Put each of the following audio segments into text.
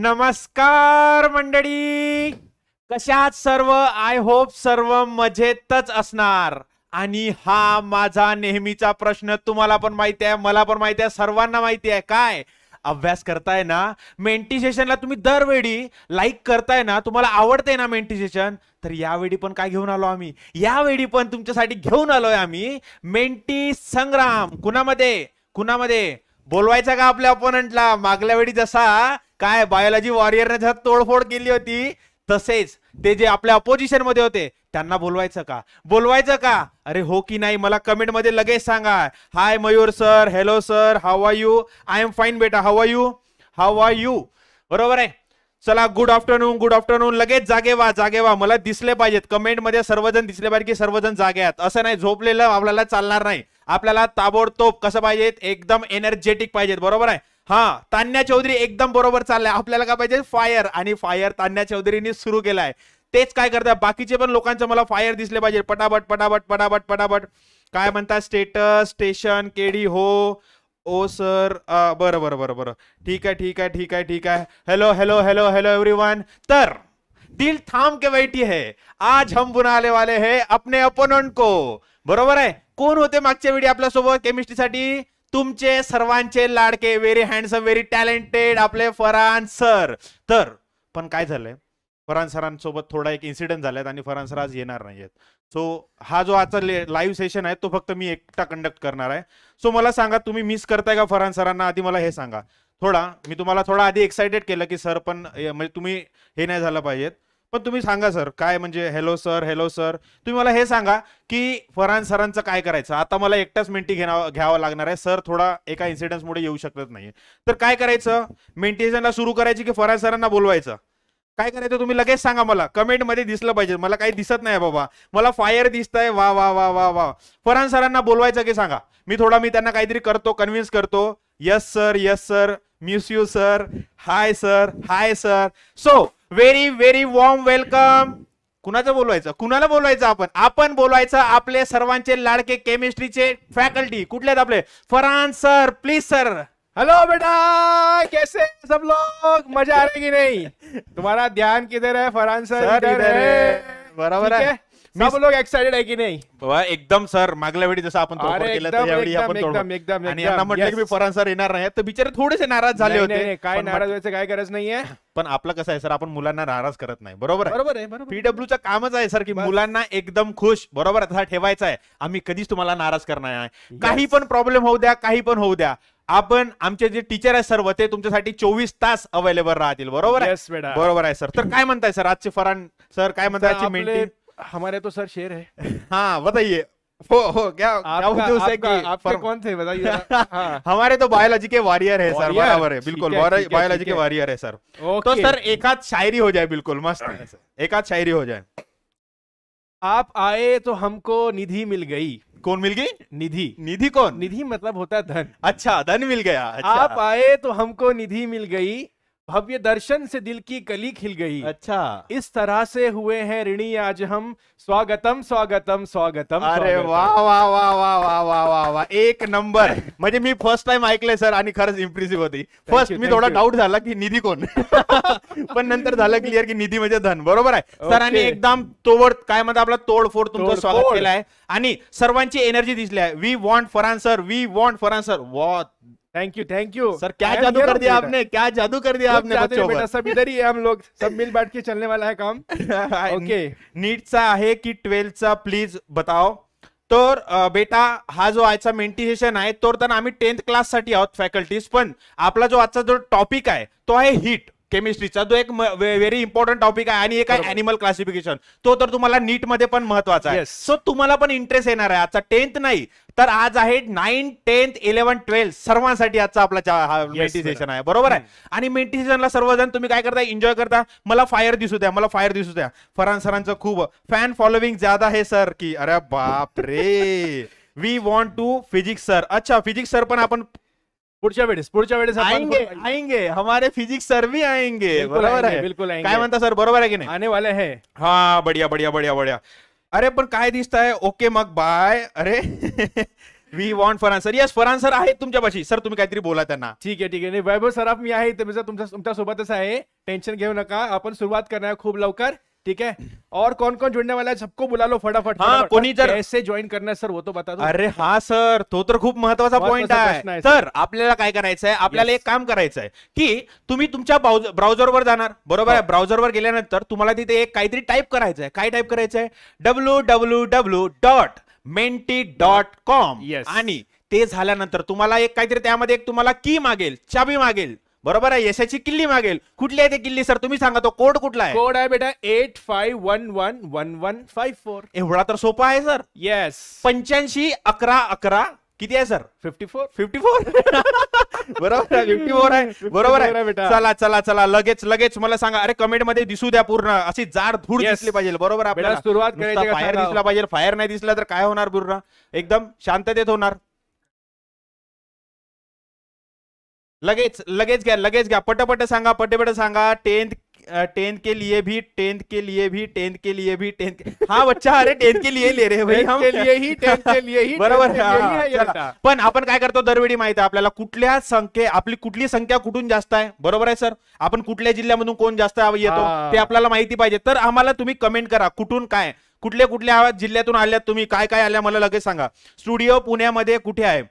नमस्कार मंडळी कशात सर्व आय होप सर्व मजेतच असणार आणि हा माझा नेहमीचा प्रश्न तुम्हाला पण माहिती आहे मला पण माहिती आहे सर्वांना माहिती आहे काय अभ्यास करताय ना मेंटी सेशनला तुम्ही दरवेळी लाईक करताय ना तुम्हाला आवडतंय ना मेंटी सेशन तर यावेळी पण काय घेऊन आलो आम्ही यावेळी पण तुमच्यासाठी घेऊन आलोय आम्ही मेंटी संग्राम कुणामध्ये कुणामध्ये बोलवायचा का आपल्या ओपोनंटला मागल्या वेळी जसा काय बायोलॉजी वॉरियरने तोडफोड केली होती तसेच ते जे आपल्या अपोजिशन मध्ये होते त्यांना बोलवायचं का बोलवायचं का अरे हो की नाही मला कमेंट मध्ये लगेच सांगा hi Mayur sir hello sir how are you I am fine बेटा how are you how are you बरोबर आहे चला गुड आफ्टरनून गुड आफ्टरनून लगेच जागे वा जागे वा मला दिसले पाहिजेत कमेंटमध्ये सर्वजण दिसले पाहिजे की सर्वजण जागे आहेत असं नाही झोपलेलं आपल्याला चालणार नाही आपल्याला ताबडतोब कसं पाहिजेत एकदम एनर्जेटिक पाहिजेत बरोबर आहे हा तान्या चौधरी एकदम बरोबर चाललाय आपल्याला काय पाहिजे फायर आणि फायर तान्या चौधरीने सुरू केलाय तेच काय करतात बाकीचे पण लोकांचं मला फायर दिसले पाहिजे पटापट पटापट पटापट पटापट काय म्हणतात स्टेटस स्टेशन केडी हो ओ सर बरं बरं बरं बरं ठीक आहे ठीक आहे ठीक आहे ठीक आहे hello hello hello hello everyone तर दिल थाम के बैठी है आज हम बुनाले वाले है अपने अपोनंट को बरोबर आहे कोण होते मागच्या वेळी आपल्यासोबत केमिस्ट्रीसाठी तुमचे सर्वांचे लाडके व्हेरी हँडसम व्हेरी टॅलेंटेड आपले फरहान सर तर पण काय झालंय फरान सरांसोबत थोडा एक इन्सिडेंट झालाय आणि फरहान सर आज येणार नाहीयेत सो हा जो आजचा लाईव्ह सेशन आहे तो फक्त मी एकटा कंडक्ट करणार आहे सो मला सांगा तुम्ही मिस करताय का फरहान सरांना आधी मला हे सांगा थोडा मी तुम्हाला थोडा आधी एक्सायटेड केलं की सर पण म्हणजे तुम्ही हे नाही झालं पाहिजेत पण तुम्ही सांगा सर काय म्हणजे हॅलो सर हॅलो सर तुम्ही मला हे सांगा की फरहान सरांचं काय करायचं आता मला एकटाच मेंटी घेणा घ्यावं लागणार आहे सर थोडा एका इन्सिडन्समुळे येऊ शकत नाही तर काय करायचं मेंटेनन्सला सुरू करायची की फरहान सरांना बोलवायचं काय करायचं तुम्ही लगेच सांगा मला कमेंटमध्ये दिसलं पाहिजे मला काही दिसत नाही बाबा मला फायर दिसत आहे वा वा वा वा वा फरहान सरांना बोलवायचं की सांगा मी थोडा मी त्यांना काहीतरी करतो कन्व्हिन्स करतो yes sir yes sir miss you sir hi sir hi sir so very very warm welcome कुणाचं बोलवायचं कुणाला बोलवायचं आपण आपण बोलवायचं आपले सर्वांचे लाडके केमिस्ट्रीचे फॅकल्टी कुठले आहेत आपले Farhan sir please sir hello बेटा कैसे सब लोग मजा आ रही नाही तुम्हाला ध्यान किधर है फरहान सर, सर आहे सब लोग एक्साइटेड आहे की नाही बाबा एकदम सर मागल्या वेळी जसं आपण केलं म्हटलं की सर येणार नाही तर बिचारे थोडेसे नाराज झाले होते काय नाराज व्हायचं काय गरज नाहीये पण आपलं कसं आहे सर आपण मुलांना नाराज करत नाही बरोबर आहे बरोबर आहे पीडब्ल्यू चं कामच आहे सर की मुलांना एकदम खुश बरोबर तसा ठेवायचा आहे आम्ही कधीच तुम्हाला नाराज करणार आहे काही पण प्रॉब्लेम होऊ द्या काही पण होऊ द्या आपण आमचे जे टीचर आहेत सर्व ते तुमच्यासाठी चोवीस तास अवेलेबल राहतील बरोबर आहे बरोबर आहे सर तर काय म्हणताय सर आजचे फरान सर काय म्हणताय हमारे तो सर शेर है हाँ बताइए हो हो क्या आपका, क्या आपका, आपके फर्म... कौन थे बताइए हाँ। हमारे तो बायोलॉजी के वॉरियर है सर बराबर है बिल्कुल बायोलॉजी के वॉरियर है सर तो सर एक आध शायरी हो जाए बिल्कुल मस्त एक आध शायरी हो जाए आप आए तो हमको निधि मिल गई कौन मिल गई निधि निधि कौन निधि मतलब होता है धन अच्छा धन मिल गया अच्छा। आप आए तो हमको निधि मिल गई भव्य दर्शन से दिल की कली खिल गई अच्छा इस तरह से हुए हैं ऋणी आज हम स्वागतम स्वागतम स्वागतम अरे वाह वाह वाह वाह वाह वाह वाह वा एक नंबर म्हणजे मी फर्स्ट टाइम ऐकले सर आणि खरंच इम्प्रेसिव्ह होती फर्स्ट मी थोडा डाऊट झाला की निधी कोण पण नंतर झालं क्लिअर की निधी म्हणजे धन बरोबर आहे आणि एकदम तोड काय म्हणतात आपला तोडफोड तुमचं स्वागत केलं आहे आणि सर्वांची एनर्जी दिसली आहे we want for sir we want for sir wow thank you thank you sir क्या जादू कर दिया आपने क्या जादू कर दिया आपने बच्चों बेटा सब इधर ही है हम लोग सब मिल बैठ के चलने वाला है काम ओके नीटचा आहे की ट्वेल्थचा प्लीज बताओ तो बेटा हा जो आज मेंटी सेशन आहे तर आम्ही टेन्थ क्लाससाठी आहोत फॅकल्टीज पण आपला जो आजचा जो टॉपिक है तो है हिट केमिस्ट्रीचा जो एक व्हेरी इम्पॉर्टंट टॉपिक आहे आणि एक आहे अॅनिमल क्लासिफिकेशन तो तर तुम्हाला नीट मध्ये पण महत्वाचा आहे सो तुम्हाला पण इंटरेस्ट येणार आहे आजचा टेन्थ नाही तर आज आहे नाईन टेन्थ इलेव्हन ट्वेल्थ सर्वांसाठी आजचा आपला मेंटी आहे बरोबर आहे आणि मेंटी सर्वजण तुम्ही काय करता एन्जॉय करता मला फायर दिसू द्या मला फायर दिसू द्या फरान सरांचं खूप फॅन फॉलोविंग ज्यादा आहे सर की अरे बाप रे we want to physics sir अच्छा फिजिक्स सर पण आपण पुढच्या वेळेस पुढच्या वेळेस आएंगे आएंगे हमारे फिजिक्स सर भी आएंगे बरोबर आहे बिलकुल काय म्हणता सर बरोबर आहे की नाही आने वाले है हा बढिया बढिया बढिया बढिया अरे पण काय दिसत आहे ओके मग बाय अरे we want four sir yes Farhan sir आहेत तुमच्यापाशी सर तुम्ही काहीतरी बोला त्यांना ठीक आहे ठीक आहे वैभव सराफ मी आहे तुमच्या तुमच्या सोबतच आहे टेन्शन घेऊ नका आपण सुरुवात करणार खूप लवकर ठीक आहे और कोण कोण जुड़ने वाला है सबको बुला लो फटाफट हाँ कोणी जर ऐसे जॉईन करणार सर होतो बता दो अरे हा सर तो तर खूप महत्वाचा पॉईंट आहे सर आपल्याला काय करायचं आहे आपल्याला एक काम करायचं आहे की तुम्ही तुमच्या ब्राउझरवर जाणार बरोबर आहे हो. ब्राउझरवर गेल्यानंतर तुम्हाला तिथे एक काहीतरी टाईप करायचं आहे काय टाईप करायचंय W W W dot mentee dot com आणि ते झाल्यानंतर तुम्हाला एक काहीतरी त्यामध्ये एक तुम्हाला की मागेल चाबी मागेल बरोबर आहे यशाची किल्ली मागेल कुठली आहे ते किल्ली सर तुम्ही सांगा तो कोड कुठला आहे कोड आहे बेटा eight five one one one one five four एवढा तर सोपा आहे सर येस पंच्याऐंशी अकरा अकरा किती आहे sir fifty four fifty four बरोबर आहे फिफ्टी फोर आहे बरोबर आहे चला चला चला लगेच लगेच मला सांगा अरे कमेंट मध्ये दिसू द्या पूर्ण अशी जाड धूड दिसली पाहिजे बरोबर आपल्याला सुरुवात फायर दिसला पाहिजे फायर नाही दिसला तर काय होणार पूर्ण एकदम शांततेत होणार लगेच लगेच घ्या लगेच घ्या पटपट सांगा पटपट सांगा टेंथ टेंथ के लिए भी टेंथ के लिए भी टेंथ के लिए भी टेंथ हा बच्चा अरे टेंथ के लिए ले रे भाई के लिए ही टेंथ के लिए ही बरोबर पण आपण काय करतो दरवेळी माहिती आहे आपल्याला कुठल्या संख्ये आपली कुठली संख्या कुठून जास्त आहे बरोबर आहे सर आपण कुठल्या जिल्ह्यामधून कोण जास्त येतो ते आपल्याला माहिती पाहिजे तर आम्हाला तुम्ही कमेंट करा कुठून काय कुठल्या कुठल्या जिल्ह्यातून आल्यात तुम्ही काय काय आल्या मला लगेच सांगा स्टुडिओ पुण्यामध्ये कुठे आहे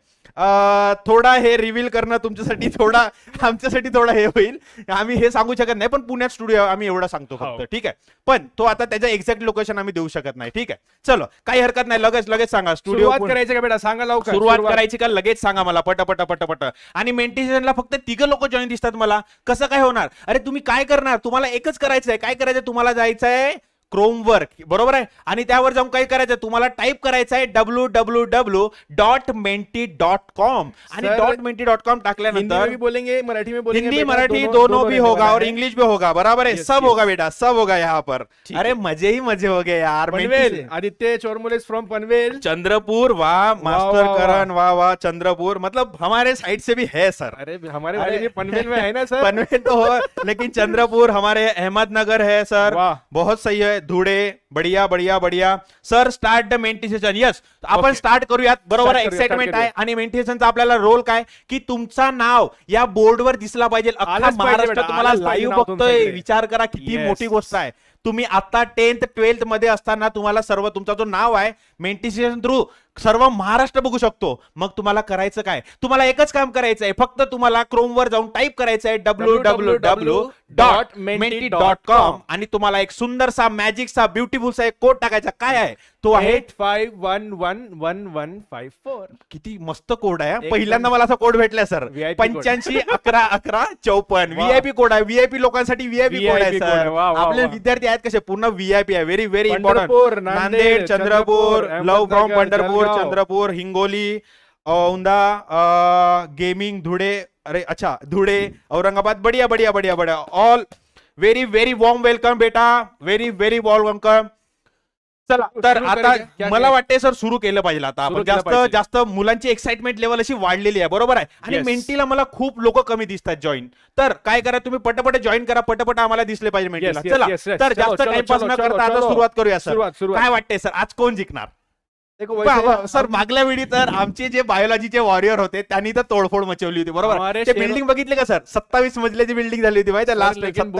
थोडा हे रिव्हील करणं तुमच्यासाठी थोडा आमच्यासाठी थोडा हे होईल आम्ही हे सांगू शकत नाही पण पुण्यात स्टुडिओ आम्ही एवढा सांगतो हो. फक्त ठीक आहे पण तो आता त्याच्या एक्झॅक्ट लोकेशन आम्ही देऊ शकत नाही ठीक आहे चलो काही हरकत नाही लगेच लगेच सांगा स्टुडिओ करायचं का बेटा सांगा लवकर सुरुवात करायची का लगेच सांगा मला पटापट पटापट आणि मेंटेनन्सला फक्त तिघं लोक जॉईन दिसतात मला कसं काय होणार अरे तुम्ही काय करणार तुम्हाला एकच करायचंय काय करायचं तुम्हाला जायचंय क्रोमवर्क बरोबर आहे आणि त्यावर जाऊन काय करायचं तुम्हाला टाईप करायचं आहे W W W dot mentee dot com आणि डॉट मेंटी डॉट कॉम टाकल्यानंतर बोलेंगे मराठी में बोलेंगे हिंदी मराठी दोनों भी होगा और इंग्लिश भी होगा बराबर है सब होगा बेटा सब होगा यहाँ पर अरे मजे ही मजे हो गए यार पनवेल आदित्य चोरमुले फ्रॉम पनवेल चंद्रपुर वाह मास्टर करण वाह वाह चंद्रपुर मतलब हमारे साइड से भी है सर अरे हमारे पनवेल में है ना सर पनवेल तो हो लेकिन चंद्रपुर हमारे अहमदनगर है सर बहुत सही है धुळे बढिया बढिया बढिया sir start the menti yes आपण स्टार्ट करूयात बरोबर एक्साइटमेंट आहे आणि मेंटेशनचा आपल्याला रोल काय की तुमचा नाव या बोर्डवर दिसला पाहिजे अख्खा महाराष्ट्र तुम्हाला लाईव्ह बघतोय विचार करा किती मोठी गोष्ट आहे तुम्ही आता टेन्थ ट्वेल्थ मध्ये असताना तुम्हाला सर्व तुमचा जो नाव आहे मेंटिसेशन थ्रू सर्व महाराष्ट्र बघू शकतो मग तुम्हाला करायचं काय तुम्हाला एकच काम करायचं आहे फक्त तुम्हाला क्रोमवर जाऊन टाईप करायचं आहे W W W dot mentee dot com आणि तुम्हाला एक सुंदरसा मॅजिकचा सा एक कोड टाकायचा काय आहे तो आहे five one one one one five किती मस्त कोड आहे पहिल्यांदा मला असा कोड भेटला सर पंच्याऐंशी अकरा अकरा चौपन्न व्हीआयपी कोड आहे व्हीआयपी लोकांसाठी व्हीआयपी कोड आहे सर आपले विद्यार्थी आहेत कसे पूर्ण व्हीआयपी आहे very very important Nanded Chandrapur love from Pandharpur Chandrapur Hingoli औंदा गेमिंग धुळे अरे अच्छा धुळे औरंगाबाद बढिया बढिया बढिया बढिया all very very warm welcome बेटा व्हेरी व्हेरी वॉर्म वेलकम चला तर आता मला वाटते सर सुरू केलं पाहिजे आता आपण जास्त जास्त मुलांची एक्साइटमेंट लेवल अशी वाढलेली आहे बरोबर आहे आणि मेंटीला मला खूप लोक कमी दिसतात जॉईन तर काय करा तुम्ही पटपट जॉईन करा पटपट आम्हाला दिसले पाहिजे मेंटीला चला तर जास्त टाइमपास न करता आता सुरुवात करूया सर काय वाटतंय सर आज कोण जिंकणार सर मागल्या वेळी तर आमचे जे बायोलॉजीचे वॉरियर होते त्यांनी तर तोडफोड मचवली होती बरोबर ते बिल्डिंग बघितले का सर सत्तावीस मजल्याची बिल्डिंग झाली होती माहिती लास्ट लेकिन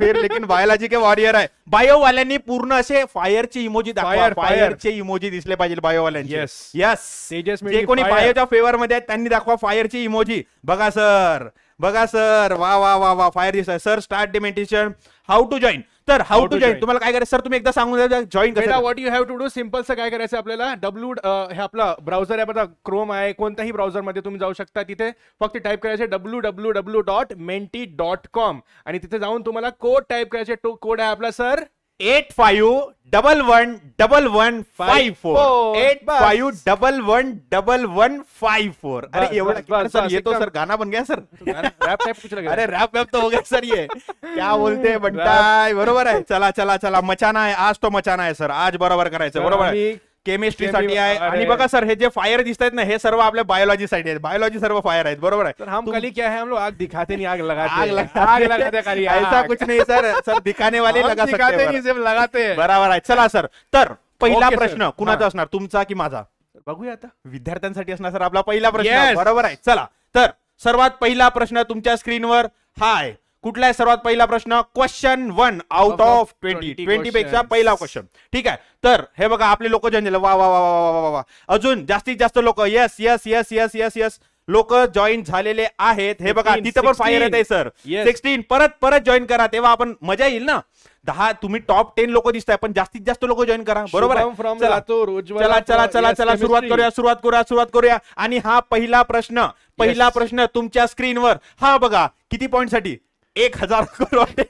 फिर लेकिन बायोलॉजी के वॉरियर आहे बायोवाल्यांनी पूर्ण असे फायरचे इमोजी फायर फायरचे इमोजी दिसले पाहिजे बायोवाल्यांचे यस यस जे कोणी बायोच्या फेवर मध्ये आहेत त्यांनी दाखवा फायरची इमोजी बघा सर बघा सर वा वा वा वा फायर दिसत सर स्टार्ट डिमेंटेशन हाऊ टू जॉईन तर हाऊ टू जॉईन तुम्हाला काय करायचं सर तुम्ही एकदा सांगून द्या जॉईन करा what you have to do simple काय करायचं आपल्याला डब्ल्यू हे आपला ब्राउझर आहे बघा क्रोम आहे कोणत्याही मध्ये तुम्ही जाऊ शकता तिथे फक्त टाईप करायचे W W W dot mentee dot com आणि तिथे जाऊन तुम्हाला कोड टाईप करायचे तो कोड आहे आपला sir eight five double one double one five four eight five double one double one five four अरे एवढा सर ये तो सर गाना बन गया सर रैप टाइप कुछ अरे रैप वैप तो हो गया सर ये क्या बोलते हैं बंटाय बरोबर आहे चला चला चला मचाना है आज तो मचाना है सर आज बराबर कराए बरोबर आहे केमिस्ट्रीसाठी आहे आणि बघा सर हे जे फायर दिसत आहेत ना हे सर्व आपल्या बायोलॉजी साठी आहेत बायोलॉजी सर्व फायर आहेत बरोबर आहे हम क्या है हम लोग आग दिखाते नहीं आग लगाते आग लगाते ऐसा कुछ नहीं सर सर दिखाने वाले लगा सकते सिर्फ लगाते बरोबर आहे चला सर तर पहिला प्रश्न कुणाचा असणार तुमचा की माझा बघूया आता विद्यार्थ्यांसाठी असणार सर आपला पहिला प्रश्न बरोबर आहे चला तर सर्वात पहिला प्रश्न तुमच्या स्क्रीनवर हाय कुठला आहे सर्वात पहिला प्रश्न question one out of twenty twenty पेक्षा पहिला क्वेश्चन ठीक आहे तर हे बघा आपले लोक जॉईन वा वा वा वा वा वा अजून जास्तीत जास्त लोक yes yes yes yes yes yes लोक जॉईन झालेले आहेत हे बघा तिथं पण फायर येत आहे सर सिक्स्टीन परत परत जॉईन करा तेव्हा आपण मजा येईल ना दहा तुम्ही टॉप टेन लोक दिसताय पण जास्तीत जास्त लोक जॉईन करा बरोबर चला चला चला चला सुरुवात करूया सुरुवात करूया सुरुवात करूया आणि हा पहिला प्रश्न पहिला प्रश्न तुमच्या स्क्रीनवर हा बघा किती पॉईंट साठी एक हजार करोड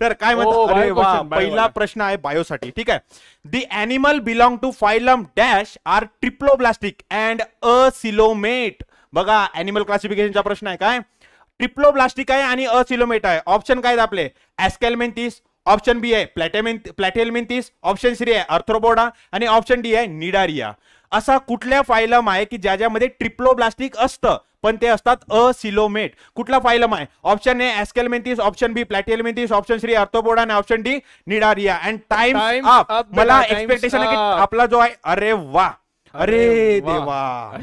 तर काय म्हणतात पहिला प्रश्न आहे बायोसाठी ठीक आहे the animal belong to phylum dash are triploblastic and acoelomate बघा अॅनिमल क्लासिफिकेशनचा प्रश्न आहे काय ट्रिप्लो ब्लास्टिक आहे आणि असिलोमेट आहे ऑप्शन काय आपले ऍस्कॅलमेंटिस ऑप्शन बी आहे प्लॅटेमेंट प्लॅटेलमेंटिस ऑप्शन सी आहे अर्थ्रोबोडा आणि ऑप्शन डी आहे निडारिया असा कुठल्या फायलम आहे की ज्या ज्यामध्ये ब्लास्टिक असतं पण ते असतात अ सिलोमेट कुठला फायलम आहे option A aschelminthes option B platyhelminthes option C arthropoda आणि option D cnidaria and time मला एक्सपेक्टेशन आहे की आपला जो आहे अरे वा अरे देवा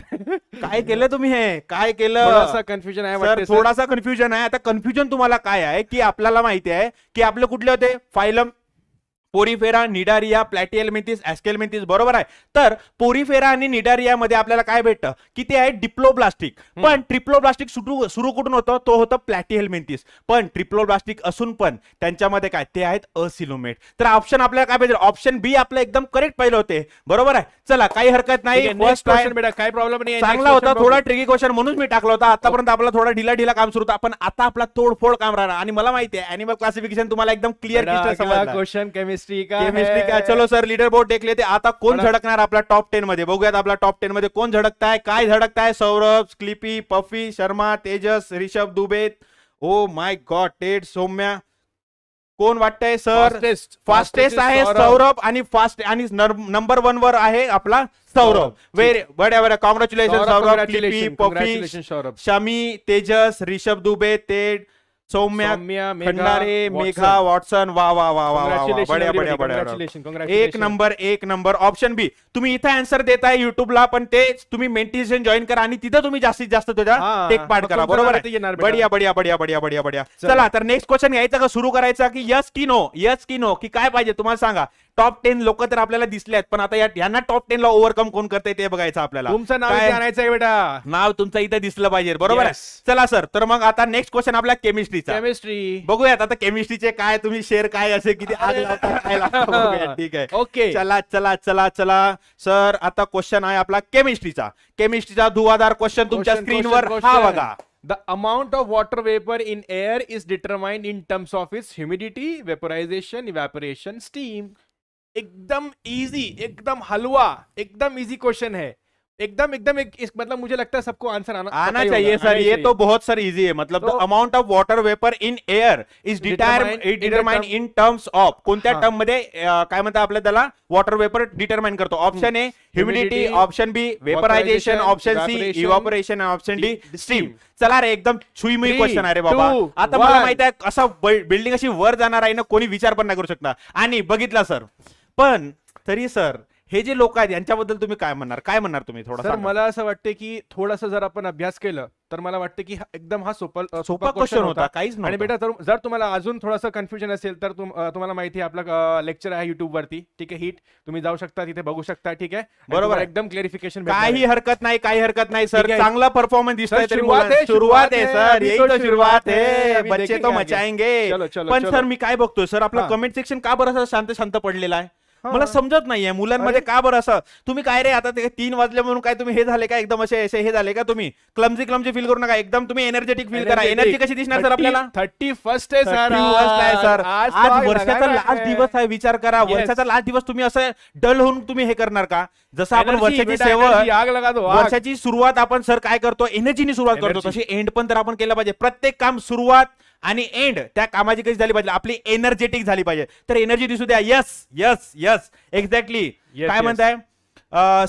काय केलं तुम्ही हे काय केलं कन्फ्युजन आहे थोडासा कन्फ्युजन आहे आता कन्फ्युजन तुम्हाला काय आहे की आपल्याला माहिती आहे की आपलं कुठले होते phylum porifera cnidaria platyhelminthes aschelminthes बरोबर आहे तर पोरीफेरा आणि निडारिया मध्ये आपल्याला काय भेटतं की ते आहे डिप्लोब्लास्टिक पण ट्रिप्लोब्लास्टिक सुरू कुठून होतं तो होतं प्लॅटिएलमेंथिस पण प्लास्टिक असून पण त्यांच्यामध्ये काय ते आहेत असिलोमेट तर ऑप्शन आपल्याला काय पाहिजे ऑप्शन बी आपलं एकदम करेक्ट पाहिलं होते बरोबर आहे चला काही हरकत नाही फर्स्ट काय प्रॉब्लेम नाही चांगला होता थोडा ट्रिकी क्वेश्चन म्हणून मी टाकला होता आतापर्यंत आपला थोडा ढिला ढिला काम सुरू होता पण आता आपला तोडफोड काम राहणार आणि मला माहिती आहे अॅनिमल क्लासिफिकेशन तुम्हाला एकदम क्लिअर क्वेश्चन केमिस्ट्री केमिस्ट्री का केमिस्ट्री का चलो सर लीडर बोर्ड देख लेते आता कोण झडकणार आपला टॉप टेन मध्ये बघूयात आपला टॉप टेन मध्ये कोण झडकताय काय झडकताय Saurabh Clippy Puffy Sharma Tejas Rishabh Dubey oh my God Ted Saumya कोण वाटतंय सर फास्टेस्ट आहे सौरभ आणि फास्ट आणि नंबर वन वर आहे आपला सौरभ व्हेरी बड्या बड्या congratulation Saurabh Clippy Puffy Shami Tejas Rishabh Dubey Ted Saumya Khandare Megha Watson वा वा वा वा वा बड्या बड्या एक नंबर एक नंबर ऑप्शन बी तुम्ही इथं आन्सर देताय युट्यूबला पण ते तुम्ही मेंटिशन जॉईन करा आणि तिथं तुम्ही जास्तीत जास्त टेक पार्ट करा बरोबर बढिया बढिया बढिया बढिया बढिया बढिया चला तर नेक्स्ट क्वेश्चन यायचा का सुरू करायचा की यस की नो यस की नो की काय पाहिजे तुम्हाला सांगा टॉप टेन लोक तर आपल्याला दिसले आहेत पण आता यांना टॉप टेन ला ओव्हरकम कोण करते ते बघायचं आपल्याला तुमचं नाव आणायचंय बेटा नाव तुमचं इथं दिसलं पाहिजे बरोबर आहे चला सर तर मग आता नेक्स्ट क्वेश्चन आपल्या केमिस्ट्रीचा केमिस्ट्री बघूयात आता केमिस्ट्रीचे काय तुम्ही शेअर काय असे किती आग लावता ठीक आहे ओके चला चला चला चला सर आता क्वेश्चन आहे आपला केमिस्ट्रीचा केमिस्ट्रीचा धुवाधार क्वेश्चन तुमच्या स्क्रीनवर हा बघा the amount of water vapour in air is determined in terms of its humidity vaporization evaporation, steam एकदम इजी एकदम हलवा एकदम इजी क्वेश्चन है एकदम एकदम एक, इस मतलब मुझे लगता है सबको आंसर आना आना चाहिए सर ये तो बहुत सर इजी है मतलब amount of water vapour in air is determine in terms of कोणत्या टर्म मध्ये काय म्हणतात आपल्या त्याला वॉटर वेपर डिटरमाइन करतो option A humidity option B vaporization option C evaporation option D steam चला रे एकदम छुईमुई क्वेश्चन आहे रे बाबा आता मला माहिती आहे असा बिल्डिंग अशी वर जाणार आहे ना कोणी विचार पण नाही करू शकता आणि बघितला सर पण तरी सर हे जे लोक आहेत यांच्याबद्दल तुम्ही काय म्हणणार काय म्हणणार तुम्ही सर मला असं वाटतं की थोडस जर आपण अभ्यास केलं तर मला वाटतं की एकदम हा सोपा सोपा क्वेश्चन होता काहीच नाही बेटा जर तुम्हाला अजून थोडंसं कन्फ्युजन असेल तर तुम्हाला माहिती आहे आपला लेक्चर आहे युट्यूबवरती वरती ठीक आहे हिट तुम्ही जाऊ शकता तिथे बघू शकता ठीक आहे बरोबर एकदम क्लेरिफिकेशन काही हरकत नाही काही हरकत नाही सर चांगला परफॉर्मन्स दिसतोय सुरुवात आहे सर आहे तो सुरुवात आहे तो पण सर मी काय बघतोय सर आपला कमेंट सेक्शन का बरं शांत शांत पडलेला आहे मला समजत नाहीये मुलांमध्ये का बरं असं तुम्ही काय रे आता ते तीन वाजले म्हणून काय तुम्ही हे झाले का एकदम असे असे हे झाले का तुम्ही क्लमजी क्लमजी फील करू नका एकदम तुम्ही एनर्जेटिक फील करा एनर्जी कशी दिसणार सर आपल्याला थर्टी फर्स्ट आहे सर आज वर्षाचा लास्ट दिवस आहे विचार करा वर्षाचा लास्ट दिवस तुम्ही असं डल होऊन तुम्ही हे करणार का जसं आपण वर्षाची वर्षाची सुरुवात आपण सर काय करतो एनर्जीनी सुरुवात करतो तशी एंड पण तर आपण केलं पाहिजे प्रत्येक काम सुरुवात आणि एंड त्या कामाची कशी झाली पाहिजे आपली एनर्जेटिक झाली पाहिजे तर एनर्जी दिसू द्या यस यस यस एक्झॅक्टली काय म्हणताय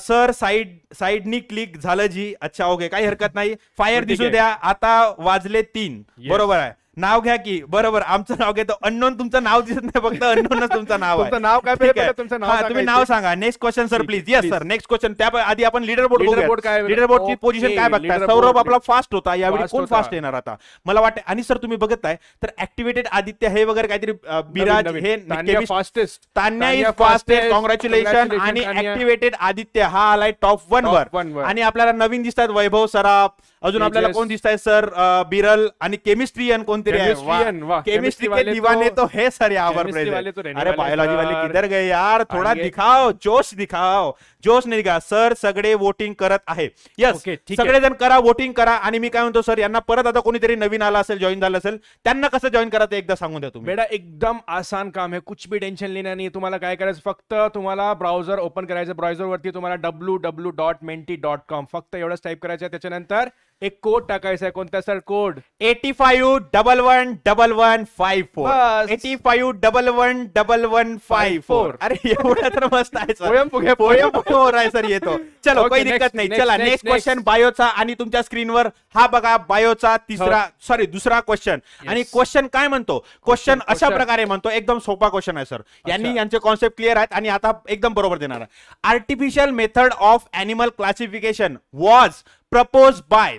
सर साईड साइडनी क्लिक झालं जी अच्छा ओके काही हरकत नाही फायर दिसू द्या आता वाजले तीन बरोबर आहे नाव घ्या की बरोबर आमचं नाव घेतो अननोन तुमचं नाव दिसत नाही फक्त अननोनच तुमचं नाव आहे नाव काय तुमचं नाव तुम्ही नाव सांगा next question sir please yes sir next question त्या आधी आपण लिडर बोर्ड काय लिडर बोर्डची पोझिशन काय बघताय सौरभ आपला फास्ट होता यावेळी कोण फास्ट येणार आता मला वाटतं आणि सर तुम्ही बघताय तर ऍक्टिव्हेटेड आदित्य हे वगैरे काहीतरी बिराज हे fastest Tanya is fastest congratulation आणि ऍक्टिव्हेटेड आदित्य हा आलाय टॉप वन वर आणि आपल्याला नवीन दिसतात वैभव सराफ अजून आपल्याला कोण दिसत आहे सर बिरल आणि केमिस्ट्री कोणतरी आहे केमिस्ट्री के दीवाने तो हे सर यावर अरे बायोलॉजी वाले किधर गए यार थोड़ा दिखाओ जोश दिखाओ जोश निर्गा सर सगळे वोटिंग करत आहे यस जण करा वोटिंग करा आणि मी काय म्हणतो सर यांना परत आता कोणीतरी नवीन आला असेल जॉईन झालं असेल त्यांना कसं जॉईन करा ते एकदा सांगून द्या तुम्ही बेटा एकदम आसान काम आहे कुछ भी टेन्शन लिहिणार नाही तुम्हाला काय करायचं फक्त तुम्हाला ब्राउझर ओपन करायचं वरती तुम्हाला W W dot mentee dot com फक्त एवढंच टाईप करायचं त्याच्यानंतर एक कोड टाकायचा आहे कोणता sir code eight five double one double one five four eight five double one double one five four अरे एवढा तर मस्त आहे सर पोयम पुगे पोयम फोर सर येतो चलो काही दिक्कत नाही चला नेक्स्ट क्वेश्चन बायोचा आणि तुमच्या स्क्रीनवर हा बघा बायोचा तिसरा सॉरी हो. दुसरा क्वेश्चन आणि क्वेश्चन काय म्हणतो क्वेश्चन अशा प्रकारे म्हणतो एकदम सोपा क्वेश्चन आहे सर यांनी यांचे कॉन्सेप्ट क्लिअर आहेत आणि आता एकदम बरोबर देणार artificial method of animal classification was propose by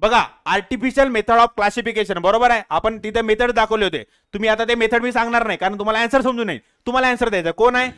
बघा आर्टिफिशियल मेथड ऑफ क्लासिफिकेशन बरोबर आहे आपण तिथे मेथड दाखवले होते तुम्ही आता ते मेथड मी सांगणार नाही कारण तुम्हाला अँसर समजू नाही तुम्हाला अँसर द्यायचा कोण आहे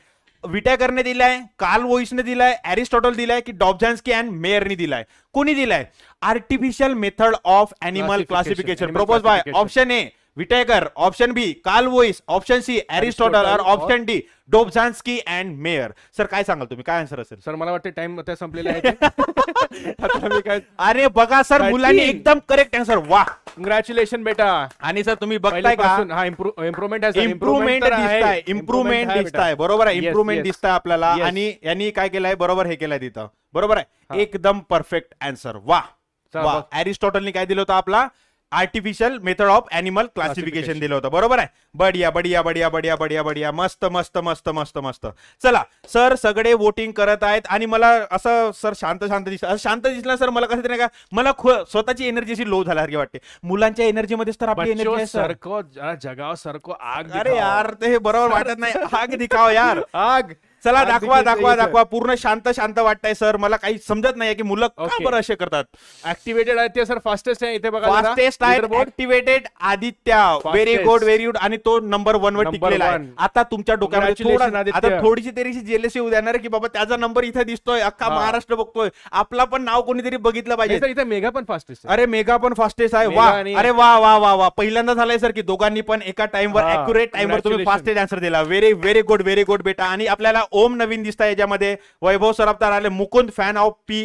विटॅकरने दिलाय कार्ल वॉइसने दिलाय अरिस्टॉटल दिलाय की डॉबझान्स्की अँड मेयरने दिलाय कोणी दिलाय artificial method of animal classification propose by option A Whittaker option B Carl Woese option C Aristotle और option D Dobzhansky and Mayr sir काय सांगाल तुम्ही काय आन्सर असेल सर मला वाटतं टाइम संपलेला आहे अरे बघा सर मुलांनी एकदम करेक्ट आन्सर वा कंग्रॅच्युलेशन बेटा आणि सर तुम्ही बघताय का हा इम्प्रुव्हमेंट आहे इम्प्रुव्हमेंट दिसताय इम्प्रुव्हमेंट बरोबर आहे इम्प्रुव्हमेंट आहे आपल्याला आणि यांनी काय केलंय बरोबर हे केलंय तिथं बरोबर आहे एकदम परफेक्ट आन्सर वा अरिस्टॉटलनी काय दिलं होतं आपला artificial method of animal classification दिलं होतं बरोबर आहे बढिया बढिया बढिया बढिया बढिया बढिया मस्त मस्त मस्त मस्त मस्त चला सर सगळे वोटिंग करत आहेत आणि मला असं सर शांत शांत दिसलं शांत दिसला सर मला कसं नाही का मला स्वतःची एनर्जी अशी लो झाल्यासारखी वाटते मुलांच्या मध्येच तर आपली एनर्जी सरको जगाव सरको आग अरे यार ते बरोबर वाटत नाही आग दिखाव यार आग चला दाखवा दाखवा दाखवा पूर्ण शांत शांत वाटतंय सर मला काही समजत नाही की मुलं का बरं असे करतात ऍक्टिव्हेटेड आहे ते सर फास्टेस्ट आहे इथे बघा फास्टेस्ट आहे activated Aditya very good very good आणि तो नंबर वन वर टिकलेला आहे आता तुमच्या डोक्यामध्ये आता थोडीशी तरी जेलसी येऊ देणार की बाबा त्याचा नंबर इथे दिसतोय अख्खा महाराष्ट्र बघतोय आपला पण नाव कोणीतरी बघितलं पाहिजे इथे मेगा पण फास्टेस्ट अरे मेगा पण फास्टेस्ट आहे वा अरे वा वा वा वा पहिल्यांदा झालंय सर की दोघांनी पण एका टाइमवर अॅक्युरेट टाइमवर तुम्ही फास्टेस्ट आन्सर दिला very very good very good बेटा आणि आपल्याला ओम नवीन दिसत आहे याच्यामध्ये वैभव सरपदार आले Mukund fan of P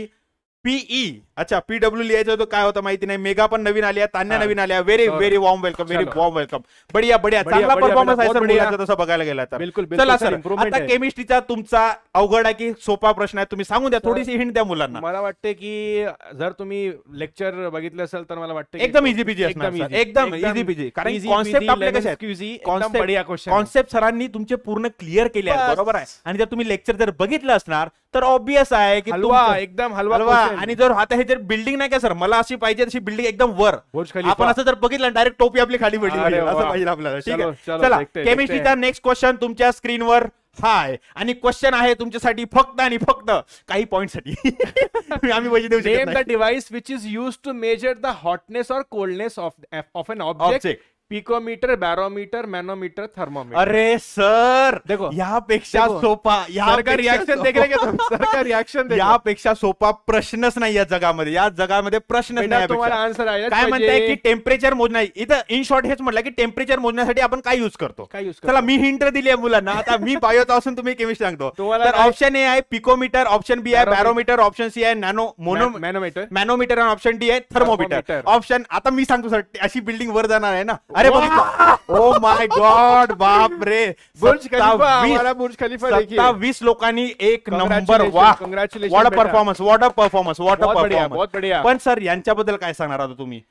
PE अच्छा पीडब्ल्यू लिहायचं होतं काय होतं माहिती नाही मेगा पण नवीन आल्या तान्या नवीन आल्या very very warm welcome very warm welcome बढिया बढिया चांगला परफॉर्मन्स आहे सर बढिया तसं बघायला गेला चला सर आता केमिस्ट्रीचा तुमचा अवघड आहे की सोपा प्रश्न आहे तुम्ही सांगून द्या थोडीशी हिंट द्या मुलांना मला वाटते की जर तुम्ही लेक्चर बघितलं असेल तर मला वाटतं एकदम इझी पिजी असणार एकदम इझी पिजी कारण कॉन्सेप्ट आपल्या कशा आहेत कॉन्सेप्ट सरांनी तुमचे पूर्ण क्लिअर केले आहेत बरोबर आहे आणि जर तुम्ही लेक्चर जर बघितलं असणार तर ऑब्विस आहे की हलवा एकदम हलवा आणि जर आता हे तर बिल्डिंग नाही का सर मला अशी पाहिजे तशी बिल्डिंग एकदम वर आपण असं जर बघितलं डायरेक्ट टोपी आपली खाली पडली असं पाहिजे आपल्याला ठीक आहे चला केमिस्ट्रीचा नेक्स्ट क्वेश्चन तुमच्या स्क्रीनवर हाय आणि क्वेश्चन आहे तुमच्यासाठी फक्त आणि फक्त काही पॉइंट साठी आम्ही देऊ शकतो device which is use to measure the hotness or coldness of of an object picometer barometer manometer thermometer अरे सर देखो यापेक्षा सोपा या का रिॲक्शन सर का रिॲक्शन यापेक्षा सोपा प्रश्नच नाही या जगामध्ये या जगामध्ये प्रश्न नाही तुम्हाला आन्सर आहे काय म्हणताय म्हणजे- की टेम्परेचर मोजण्या इथं इन शॉर्ट हेच म्हटलं की टेम्परेचर मोजण्यासाठी आपण काय युज करतो काय युज चला मी हिंट दिली आहे मुलांना आता मी बायो असून तुम्ही केमिस्ट्री सांगतो तर ऑप्शन ए आहे पिकोमीटर ऑप्शन बी आहे बॅरोमीटर ऑप्शन सी आहे nano mono manometer manometer option D आहे थर्मोमीटर ऑप्शन आता मी सांगतो सर अशी बिल्डिंग वर जाणार आहे ना अरे ओ माय गॉड बाप रे बुर्ज खलिफा बुर्ज खलिफा वीस लोकांनी एक नंबर वा what a performance what a performance what a performance पण सर यांच्याबद्दल काय सांगणार आता तुम्ही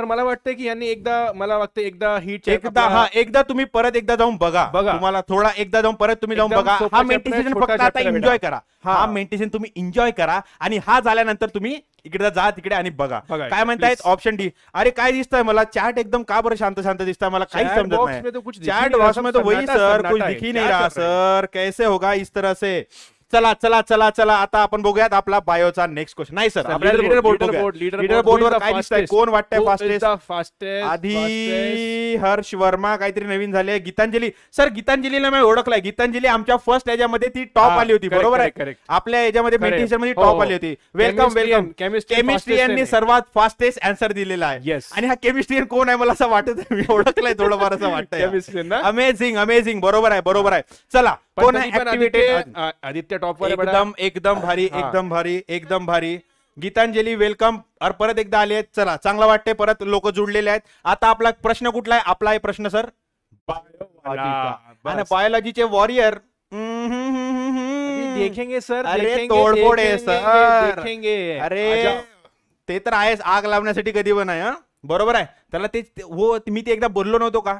तर मला वाटतं की यांनी एकदा मला वाटतं एकदा हिट एकदा हा एकदा तुम्ही परत एकदा जाऊन बघा बघा तुम्हाला थोडा एकदा जाऊन परत तुम्ही जाऊन बघा हा मेडिटेशन फक्त आता एन्जॉय करा हा मेंटेशन तुम्ही एन्जॉय करा आणि हा झाल्यानंतर तुम्ही इकडे जा तिकडे आणि बघा काय म्हणतायत ऑप्शन डी अरे काय दिसतंय मला चॅट एकदम का बरं शांत शांत दिसतंय मला काही समजत नाही चॅट बॉक्स वही सर कुछ दिखी नहीं रहा सर कैसे होगा इस तरह से चला चला चला चला आता आपण बघूयात आपला बायोचा नेक्स्ट क्वेश्चन नाही सर लिडर बोर्ड काय दिसतंय कोण वाटतंय फास्टेस्ट आधी हर्ष वर्मा काहीतरी नवीन झाले गीतांजली सर गीतांजलीला मी ओळखलाय गीतांजली आमच्या फर्स्ट याच्यामध्ये ती टॉप आली होती बरोबर आहे आपल्या याच्यामध्ये मेडिटेशन मध्ये टॉप हो, हो. आली होती वेलकम वेलकम केमिस्ट्री यांनी सर्वात फास्टेस्ट अँसर दिलेला आहे आणि हा केमिस्ट्री कोण आहे मला असं वाटत मी ओळखलाय थोडंफार असं वाटतंय अमेझिंग अमेझिंग बरोबर आहे बरोबर आहे चला कोण आहे आदित्य टॉपवर एकदम एकदम भारी एकदम भारी एकदम भारी गीतांजली वेलकम अरे परत एकदा आले चला चांगला वाटते परत लोक जुडलेले आहेत आता आपला प्रश्न कुठला आहे आपला आहे प्रश्न सर बायोलॉजी बायोलॉजीचे वॉरियर देखेंगे सर अरे तोडफोड आहे सर देखेंगे अरे ते तर आहेच आग लावण्यासाठी कधी पण आहे बरोबर आहे त्याला ते हो मी ते एकदा बोललो नव्हतो का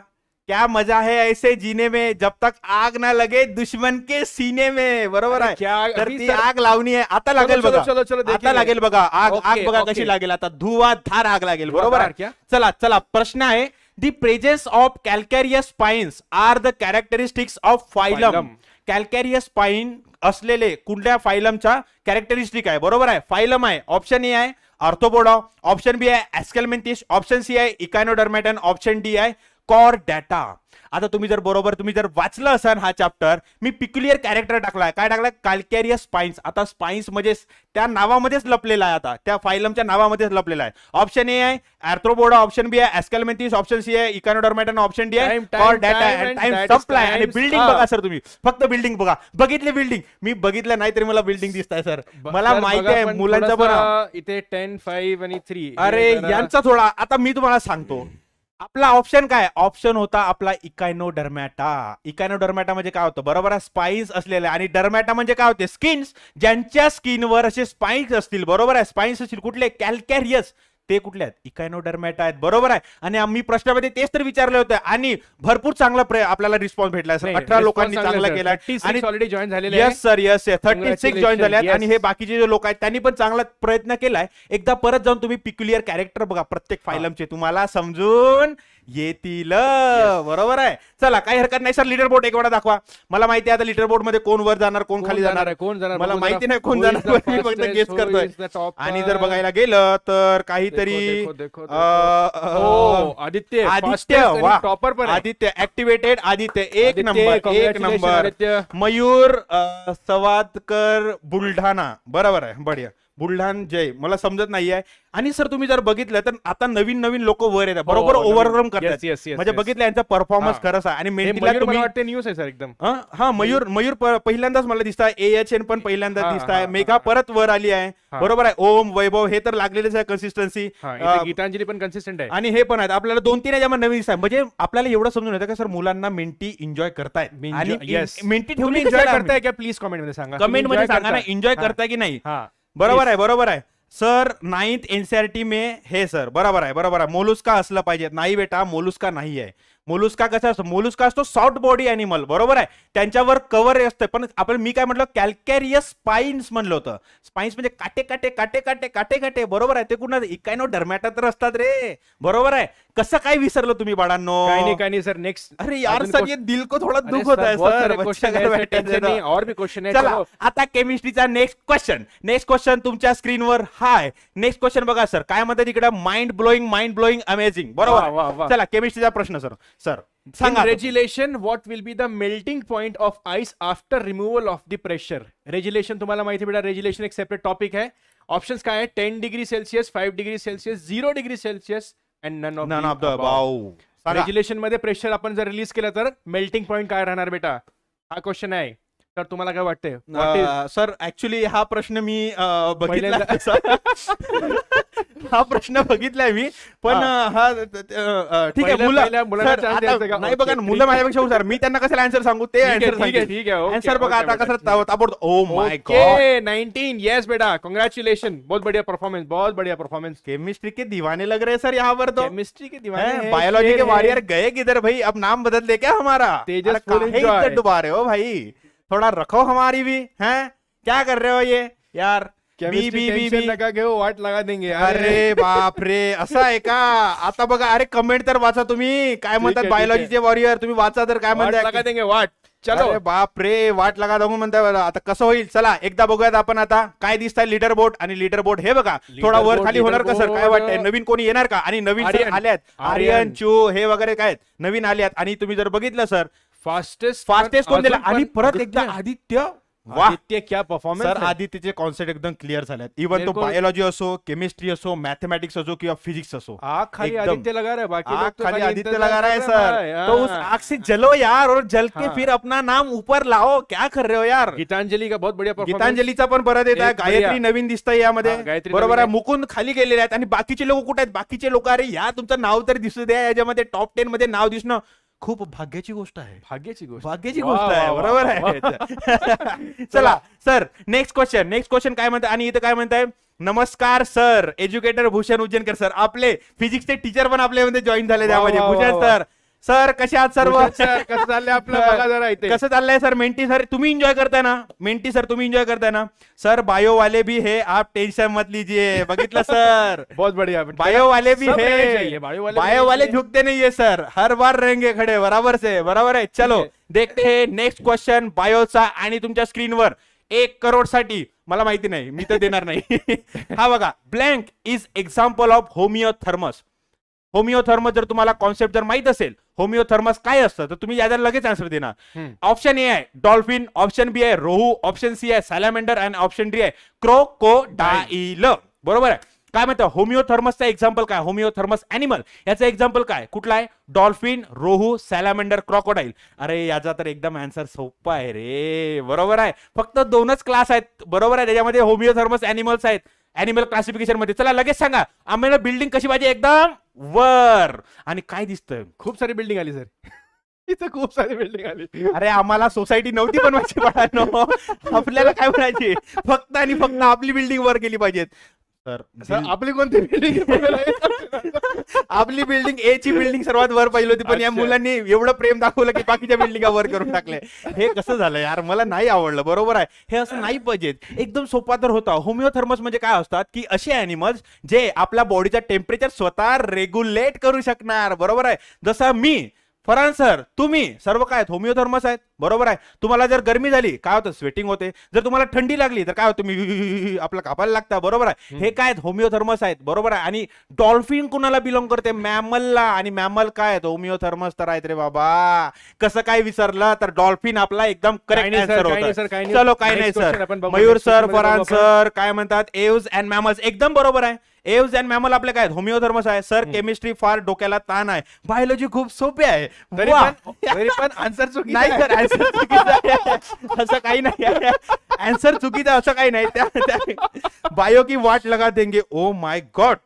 क्या मजा है ऐसे जीने में जब तक आग ना लगे दुश्मन के सीने में बरोबर आहे तर ती आग लावणी आहे आता लागेल बघा चलो चलो आता लागेल बघा आग आग बघा कशी लागेल आता धुवा धार आग लागेल बरोबर आहे चला चला प्रश्न आहे the presence of calcareous spines are the characteristics of phylum calcareous spine असलेले कुंड्या फायलमच्या कॅरेक्टरिस्टिक आहे बरोबर आहे फायलम आहे ऑप्शन ए आहे ऑर्थोपोडा ऑप्शन बी आहे ऍस्कॅलमेंटिस ऑप्शन सी आहे इकॅनोडर्मॅटन ऑप्शन डी आहे कॉर डॅटा आता तुम्ही जर बरोबर तुम्ही जर वाचलं असाल हा चॅप्टर मी पिक्युलियर कॅरेक्टर टाकलाय काय टाकलाय कालकॅरिया स्पाइन्स आता स्पाइन्स म्हणजे त्या नावामध्येच लपलेला आहे आता त्या फायलमच्या नावामध्येच लपलेला आहे ऑप्शन ए आहे अर्थ्रोबोडा ऑप्शन बी आहे एस्कॅलमेंटिस ऑप्शन सी आहे इकॉनॉडॉर्मॅटन ऑप्शन डी आहे कॉर डॅटा टाइम सप्लाय आणि बिल्डिंग बघा सर तुम्ही फक्त बिल्डिंग बघा बघितली बिल्डिंग मी बघितलं नाही तरी मला बिल्डिंग दिसत आहे सर मला माहिती आहे मुलांचा पण इथे टेन फाईव्ह आणि थ्री अरे यांचा थोडा आता मी तुम्हाला सांगतो आपला ऑप्शन काय ऑप्शन होता आपला इकायनो डरमॅटा इकायनो डरमॅटा म्हणजे काय होतं बरोबर आहे स्पाइस असलेलं आणि डरमॅटा म्हणजे काय होते स्किन्स ज्यांच्या स्किनवर असे स्पाइस असतील बरोबर आहे स्पाइस असतील कुठले कॅल्कॅरियस ते कुठले आहेत इकायनोडर्मॅटा आहेत बरोबर आहे आणि आम्ही प्रश्नामध्ये तेच तर विचारले होते आणि भरपूर चांगला आपल्याला रिस्पॉन्स भेटला सर अठरा लोकांनी चांगला केला आणि ऑलरेडी जॉईन झालेले yes sir yes thirty six join झाले आहेत आणि हे बाकीचे जे लोक आहेत त्यांनी पण चांगला प्रयत्न केलाय एकदा परत जाऊन तुम्ही पिक्युलियर कॅरेक्टर बघा प्रत्येक फायलमचे तुम्हाला समजून येतील बरोबर आहे चला काही हरकत नाही सर लिटर बोर्ड एक वेळा दाखवा मला माहिती आहे आता लिडर बोर्ड मध्ये कोण वर जाणार कोण खाली जाणार आहे कोण जाणार मला माहिती नाही कोण जाणार मी फक्त करतोय आणि जर बघायला गेलं तर काहीतरी हो, आदित्य आदित्य टॉपर पण आदित्य ऍक्टिव्हेटेड आदित्य एक नंबर एक नंबर मयूर सवादकर बुलढाणा बरोबर आहे बढिया बुलढाण जय मला समजत नाही आहे आणि सर तुम्ही जर बघितलं तर आता नवीन नवीन लोक वर येतात हो, हो, बरोबर ओव्हरकम करतात म्हणजे बघितलं यांचा परफॉर्मन्स खरंच आहे आणि न्यूज आहे सर एकदम हा मयूर मयूर पहिल्यांदाच मला दिसत आहे एच एन पण पहिल्यांदाच आहे मेघा परत वर आली आहे बरोबर आहे ओम वैभव हे तर लागलेलेच आहे कन्सिस्टन्सी गीतांजली पण कन्सिस्टंट आहे आणि हे पण आहेत आपल्याला दोन तीन याच्यामध्ये नवीन आहे म्हणजे आपल्याला एवढं समजून येतं का सर मुलांना मेंटी एन्जॉय करतायत आणि मेंटी एन्जॉय करताय का प्लीज कमेंट मध्ये सांगा कमेंट मध्ये सांगा ना एन्जॉय करताय की नाही बरोबर आहे बरोबर आहे सर नाईन्थ एनसीआरटी e में हे सर बरोबर आहे बरोबर आहे मोलुस्का असलं पाहिजे नाही बेटा मोलुस्का नाही आहे मोलुस्का कसा असतो मोलुस्का असतो सॉफ्ट बॉडी अॅनिमल बरोबर आहे त्यांच्यावर कवर असतं पण आपण मी काय म्हटलं कॅल्कॅरियस स्पाइन्स म्हणलं होतं स्पाइन्स म्हणजे काटे काटे काटे काटे काटे काटे बरोबर आहे ते कुठं इकायनो डरमॅटा तर असतात रे बरोबर आहे कसं काय विसरलं तुम्ही बाळांनो काही नाही सर नेक्स्ट अरे यार सर दिल को थोडा दुख होत आहे सर क्वेश्चन और भी क्वेश्चन चला आता केमिस्ट्रीचा नेक्स्ट क्वेश्चन नेक्स्ट क्वेश्चन तुमच्या स्क्रीनवर हाय नेक्स्ट क्वेश्चन बघा सर काय म्हणतात इकडे mind blowing mind blowing amazing बरोबर चला केमिस्ट्रीचा प्रश्न sir sir regelation regelation will be the melting point of ice after removal of the pressure regelation तुम्हाला माहिती बेटा रेज्युलेशन एक सेपरेट टॉपिक है ऑप्शन का है ten degree Celsius five degree Celsius zero degree Celsius and none of none of the वाव मे मध्ये प्रेशर आपण जर रिलीज केलं तर मेल्टिंग पॉइंट काय राहणार बेटा हा क्वेश्चन आहे तर तुम्हाला काय वाटतंय सर ऍक्च्युली हा प्रश्न मी बघितला हा प्रश्न बघितलाय मी पण हा ठीक आहे मुलं नाही बघा मुलं माझ्यापेक्षा हुशार मी त्यांना कसं अँसर सांगू ते अँसर बघा आता कसं ताबडतोब ओ माय गॉड 19 बेटा कांग्रेचुलेशन बहुत बढ़िया परफॉर्मेंस बहुत बढ़िया परफॉर्मेंस केमिस्ट्री के दीवाने लग रहे सर यहाँ पर तो केमिस्ट्री के दीवाने बायोलॉजी के वॉरियर गए किधर भाई अब नाम बदल दे क्या हमारा तेजस डुबा रहे हो भाई थोड़ा रखो हमारी भी है क्या कर रहे हो ये यार बी बी बी वाट लगा देंगे अरे बाप रे असं आहे का आता बघा अरे कमेंट तर वाचा तुम्ही काय म्हणतात बायोलॉजीचे वॉरियर तुम्ही वाचा तर काय म्हणताय लगा देंगे वाट चलो बाप रे वाट लगा दाखवून म्हणताय आता कसं होईल चला एकदा बघूयात आपण आता काय दिसतंय लिडर बोर्ड आणि लिडर बोर्ड हे बघा थोडा वर खाली होणार का सर काय वाटतंय नवीन कोणी येणार का आणि नवीन आल्यात आर्यन चू हे वगैरे काय नवीन आल्यात आणि तुम्ही जर बघितलं सर फास्टेस्ट फास्टेस्ट कोण दिला आणि परत एकदा आदित्य आदित्य क्या परफॉर्मन्स आदित्यचे कॉन्सेप्ट एकदम क्लिअर झालेत इव्हन तो बायोलॉजी असो केमिस्ट्री असो मॅथमॅटिक्स असो किंवा फिजिक्स असो खाली आदित्य लगा रहा बाकी खाली आदित्य लगा रहा सर तो उस आग से जलो यार और जल के फिर अपना नाम ऊपर लाओ क्या कर रहे हो यार गीतांजली का बहुत बढिया गीतांजलीचा पण परत येत आहे गायत्री नवीन दिसतंय यामध्ये बरोबर आहे मुकुंद खाली गेलेले आहेत आणि बाकीचे लोक कुठे आहेत बाकीचे लोक अरे या तुमचं नाव तरी दिसू द्या याच्यामध्ये टॉप टेन मध्ये नाव दिसणं खूप भाग्याची गोष्ट आहे भाग्याची गोष्ट भाग्याची गोष्ट आहे बरोबर आहे चला sir next question next question काय म्हणतात आणि इथं काय म्हणताय नमस्कार sir educator Bhushan Ujjainkar sir आपले फिजिक्सचे टीचर पण आपल्यामध्ये जॉईन झाले त्यामध्ये भूषण सर सर आहात सर्व सर कसं चाललंय आपलं बघा जरा कसं चाललंय सर मेंटी सर तुम्ही एन्जॉय करताय ना मेंटी सर तुम्ही एन्जॉय करताय ना सर बायो वाले भी हे आप टेंशन मत लीजिए बघितलं सर बहुत बढिया बायो वाले भी है बायो वाले झुकते नाहीये सर हर बार रेंगे खडे बराबर से बराबर आहे चलो देखते हे नेक्स्ट क्वेश्चन बायोचा आणि तुमच्या स्क्रीनवर एक करोड साठी मला माहिती नाही मी तर देणार नाही हा बघा blank is example of homeothermous homeothermous जर तुम्हाला कॉन्सेप्ट जर माहित असेल होमिओथर्मस काय असतं तर तुम्ही याला लगेच आन्सर देणार ऑप्शन ए आहे डॉल्फिन ऑप्शन बी आहे रोहू ऑप्शन सी आहे सॅलामेंडर अँड ऑप्शन डी आहे क्रोकोडाईल बरोबर आहे काय म्हणतं होमिओथर्मसचा एक्झाम्पल काय होमिओथर्मस अॅनिमल याचा एक्झाम्पल काय कुठला आहे डॉल्फिन रोहू सॅलामेंडर क्रॉकोडाईल अरे याचा तर एकदम आन्सर सोपा आहे रे बरोबर आहे फक्त दोनच क्लास आहेत बरोबर आहे त्याच्यामध्ये होमिओथर्मस अॅनिमल्स आहेत अॅनिमल क्लासिफिकेशन मध्ये चला लगेच सांगा आम्हाला बिल्डिंग कशी पाहिजे एकदम वर आणि काय दिसतं खूप सारी बिल्डिंग आली सर इथं खूप सारी बिल्डिंग आली अरे आम्हाला सोसायटी नव्हती बनवायची बाळांनो आपल्याला काय म्हणायची फक्त आणि फक्त आपली बिल्डिंग वर केली पाहिजेत तर आपली कोणती बिल्डिंग आपली बिल्डिंग ए ची बिल्डिंग सर्वात वर पाहिली होती पण या मुलांनी एवढं प्रेम दाखवलं की बाकीच्या बिल्डिंगा वर करून टाकले हे कसं झालं यार मला नाही आवडलं बरोबर आहे हे असं नाही पाहिजे एकदम सोपा तर होता होमिओथर्मस म्हणजे काय असतात की असे अॅनिमल्स जे आपल्या बॉडीचा टेम्परेचर स्वतः रेग्युलेट करू शकणार बरोबर आहे जसं मी फरान सर तुम्ही सर्व काय आहेत होमिओथर्मस आहेत बरोबर आहे तुम्हाला जर गरमी झाली काय होतं स्वेटिंग होते जर तुम्हाला थंडी लागली तर काय होतं तुम्ही आपला कापायला लागता बरोबर आहे हे काय होमिओथर्मस आहेत बरोबर आहे आणि डॉल्फिन कुणाला बिलॉंग करते मॅमलला आणि मॅमल काय आहेत होमिओथर्मस तर आहेत रे बाबा कसं काय विसरलं तर डॉल्फिन आपला एकदम करेक्ट चलो काय नाही sir Mayur sir Farhan sir काय म्हणतात एव्ज अँड मॅमल्स एकदम बरोबर आहे एव्ज अँड मॅमल आपले काय होमिओधर्मस आहे सर केमिस्ट्री फार डोक्याला ताण आहे बायोलॉजी खूप सोपी आहे नाही सर असं काही नाही आन्सर चुकीचा असं काही नाही त्या बायो की वाट लगा देंगे ओ माय गॉड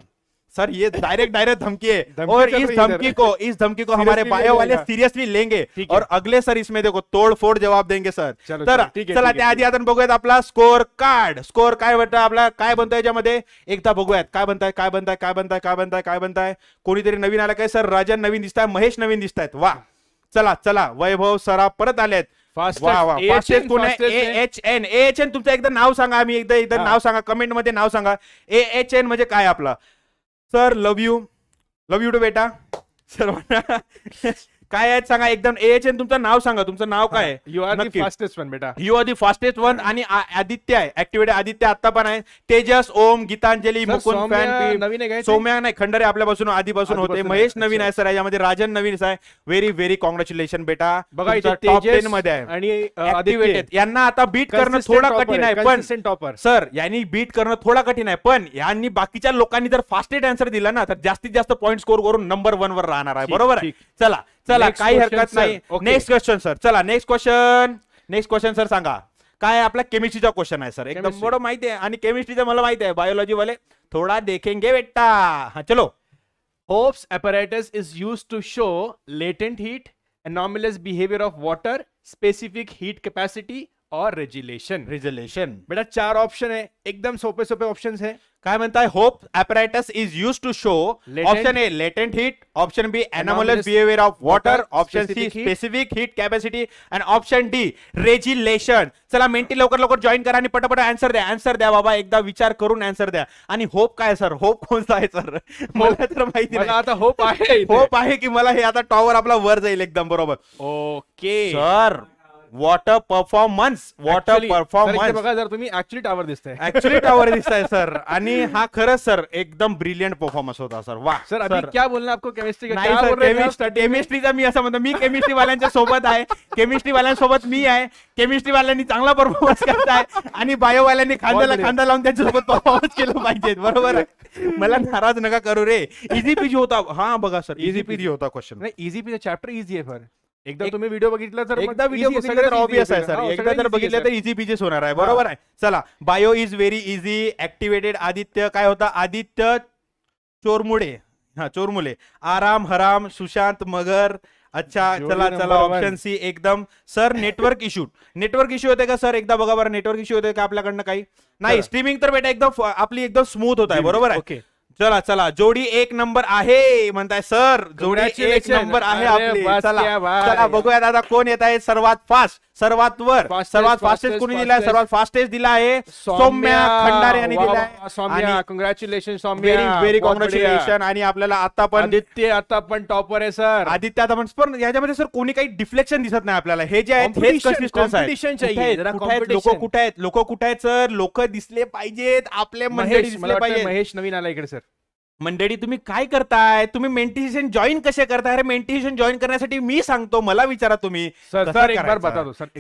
सर ये डायरेक्ट डायरेक्ट धमकी है और इस धमकी को इस धमकी को हमारे बायो वाले सीरियसली लेंगे और अगले सर इसमें देखो तोडफोड जवाब देंगे सर तर चला आधी आपण बघूयात आपला स्कोर कार्ड स्कोर काय वाटतं आपला काय बनतोय याच्यामध्ये एकदा बघूयात काय बनताय काय बनताय काय बनताय काय बनताय काय बनताय कोणीतरी नवीन आला काय सर राजन नवीन दिसताय महेश नवीन दिसतायत वा चला चला वैभव सरा परत आलेत तुमचं एकदा नाव सांगा आम्ही एकदा एकदा नाव सांगा कमेंट मध्ये नाव सांगा ए एच एन म्हणजे काय आपला sir love you love you too बेटा सर्वांना काय आहेत सांगा एकदम एच एन तुमचं नाव सांगा तुमचं नाव काय आहे you are the fastest one बेटा you are the fastest one आणि आदित्य आहे ऍक्टिव्हिटी आदित्य आता पण आहे तेजस ओम गीतांजली मुकुंद फॅन सौम्या नाही खंडरे आपल्यापासून आधीपासून होते महेश नवीन आहे सर यामध्ये राजन नवीन आहे व्हेरी व्हेरी कॉंग्रॅच्युलेशन बेटा बघा टेन मध्ये आहे आणि यांना आता बीट करणं थोडा कठीण आहे पण टॉपर सर यांनी बीट करणं थोडा कठीण आहे पण यांनी बाकीच्या लोकांनी जर फास्टेस्ट आन्सर दिला ना तर जास्तीत जास्त पॉईंट स्कोर करून नंबर वन वर राहणार आहे बरोबर आहे चला चला काही हरकत नाही नेक्स्ट क्वेश्चन सर चला next question next question sir सांगा काय आपला केमिस्ट्रीचा क्वेश्चन आहे सर एकदम Chemistry. माहिती आहे आणि केमिस्ट्रीचा मला माहिती आहे बायोलॉजी वाले थोडा देखेंगे बेटा हा चलो hope's apparatus is use to show latent heat anomalous behaviour of water specific heat capacity और रेजिलेशन रेजिलेशन बेटा चार ऑप्शन है एकदम सोपे सोपे ऑप्शन है काय म्हणताय hope apparatus is use to show option A latent heat option B anomalous behaviour of water option C specific heat capacity and option D regelation चला मेंटी लवकर लवकर जॉईन करा आणि पटापट आन्सर द्या आन्सर द्या बाबा एकदा विचार करून आन्सर द्या आणि होप काय सर होप कोणता आहे सर मला तर माहिती नाही आता होप आहे होप आहे की मला हे आता टॉवर आपला वर जाईल एकदम बरोबर okay sir what a performance what a performance बघा जर तुम्ही ऍक्च्युली टावर दिसताय ऍक्च्युली टावर दिसताय सर आणि हा खरंच सर एकदम ब्रिलियंट परफॉर्मन्स होता सर वा सर क्या बोलना आपको केमिस्ट्री का केमिस्ट्रीचा मी असं म्हणतो मी केमिस्ट्री वाल्यांच्या सोबत आहे केमिस्ट्री वाल्यांसोबत मी आहे केमिस्ट्री वाल्यांनी चांगला परफॉर्मन्स आहे आणि बायोवाल्यांनी खांद्याला खांदा लावून त्यांच्यासोबत परफॉर्मन्स केलं पाहिजे बरोबर मला नाराज नका करू रे इझी पीजी होता हा बघा सर इझी पीजी होता क्वेश्चन इझी पीचा चॅप्टर इझी आहे एकदा तुम्ही व्हिडिओ बघितला तर एकदा व्हिडिओ बघितला तर आहे सर हो, एकदा जर बघितलं तर इझी पिजेस होणार आहे बरोबर आहे चला bio is very easy activated Aditya काय होता आदित्य चोरमुळे हा चोरमुळे आराम हराम सुशांत मगर अच्छा चला चला ऑप्शन सी एकदम sir network issue network issue होते का सर एकदा बघा बरं नेटवर्क इश्यू होते का आपल्याकडनं काही नाही स्ट्रीमिंग तर बेटा एकदम आपली एकदम स्मूथ होत आहे बरोबर आहे चला चला जोडी एक नंबर आहे म्हणताय सर जोड्याची एक नंबर आहे आपली चला चला बघूया दादा कोण येत आहे सर्वात फास्ट सर्वात वर सर्वात फास्टेस्ट कोणी दिलाय सर्वात फास्टेस्ट दिला आहे सौम्या खंडारे यांनी दिलाय कॉंग्रॅच्युलेशन सौम्या व्हेरी कॉंग्रॅच्युलेशन आणि आपल्याला आता पण आदित्य आता पण टॉपर आहे सर आदित्य आता पण पण याच्यामध्ये सर कोणी काही डिफ्लेक्शन दिसत नाही आपल्याला हे जे आहेत लोक कुठे आहेत लोक कुठे आहेत सर लोक दिसले पाहिजेत आपले महेश दिसले पाहिजे महेश नवीन आला इकडे सर मंडळी तुम्ही काय करताय तुम्ही मेंटेशन जॉईन कसे करताय अरे मेंटेशन जॉईन करण्यासाठी मी सांगतो मला विचारा तुम्ही सर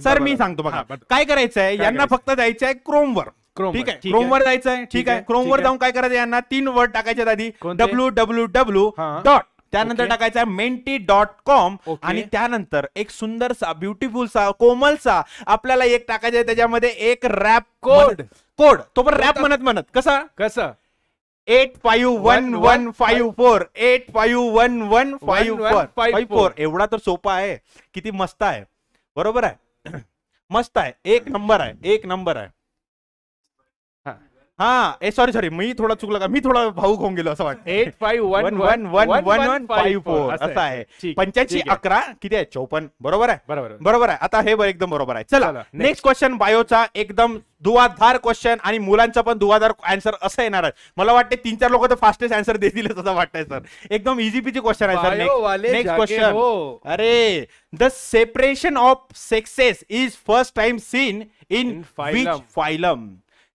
सर मी सांगतो बघा काय करायचंय यांना फक्त जायचंय क्रोमवर ठीक आहे क्रोमवर जायचं आहे ठीक आहे क्रोमवर जाऊन काय करायचं यांना तीन वर्ड टाकायचे आधी डब्ल्यू डब्ल्यू डब्ल्यू डॉट त्यानंतर टाकायचा मेंटी डॉट कॉम आणि त्यानंतर एक सुंदरसा ब्युटिफुलसा कोमलसा आपल्याला एक टाकायचा आहे त्याच्यामध्ये एक रॅप कोड कोड तो पण रॅप म्हणत म्हणत कसा कसं eight five one one five four eight five one one five four five four एवढा तर सोपा आहे किती मस्त आहे बरोबर आहे मस्त आहे एक नंबर आहे एक नंबर आहे हा ए सॉरी सॉरी मी थोडा चुकला का मी थोडा भाऊ होऊन गेलो असं वाटतं eight five one one one one one five four असं आहे पंच्याऐंशी अकरा किती आहे चौपन्न बरोबर आहे बरोबर बरोबर आहे आता हे एकदम बरोबर आहे चला नेक्स्ट क्वेश्चन बायोचा एकदम दुवाधार क्वेश्चन आणि मुलांचा पण दुवाधार आन्सर असं येणार आहे मला वाटते तीन चार लोक तर फास्टेस्ट आन्सर देतील असं वाटतंय सर एकदम इजी पीजी क्वेश्चन आहे सर नेक्स्ट क्वेश्चन अरे the separation of sexes is first time seen in phylum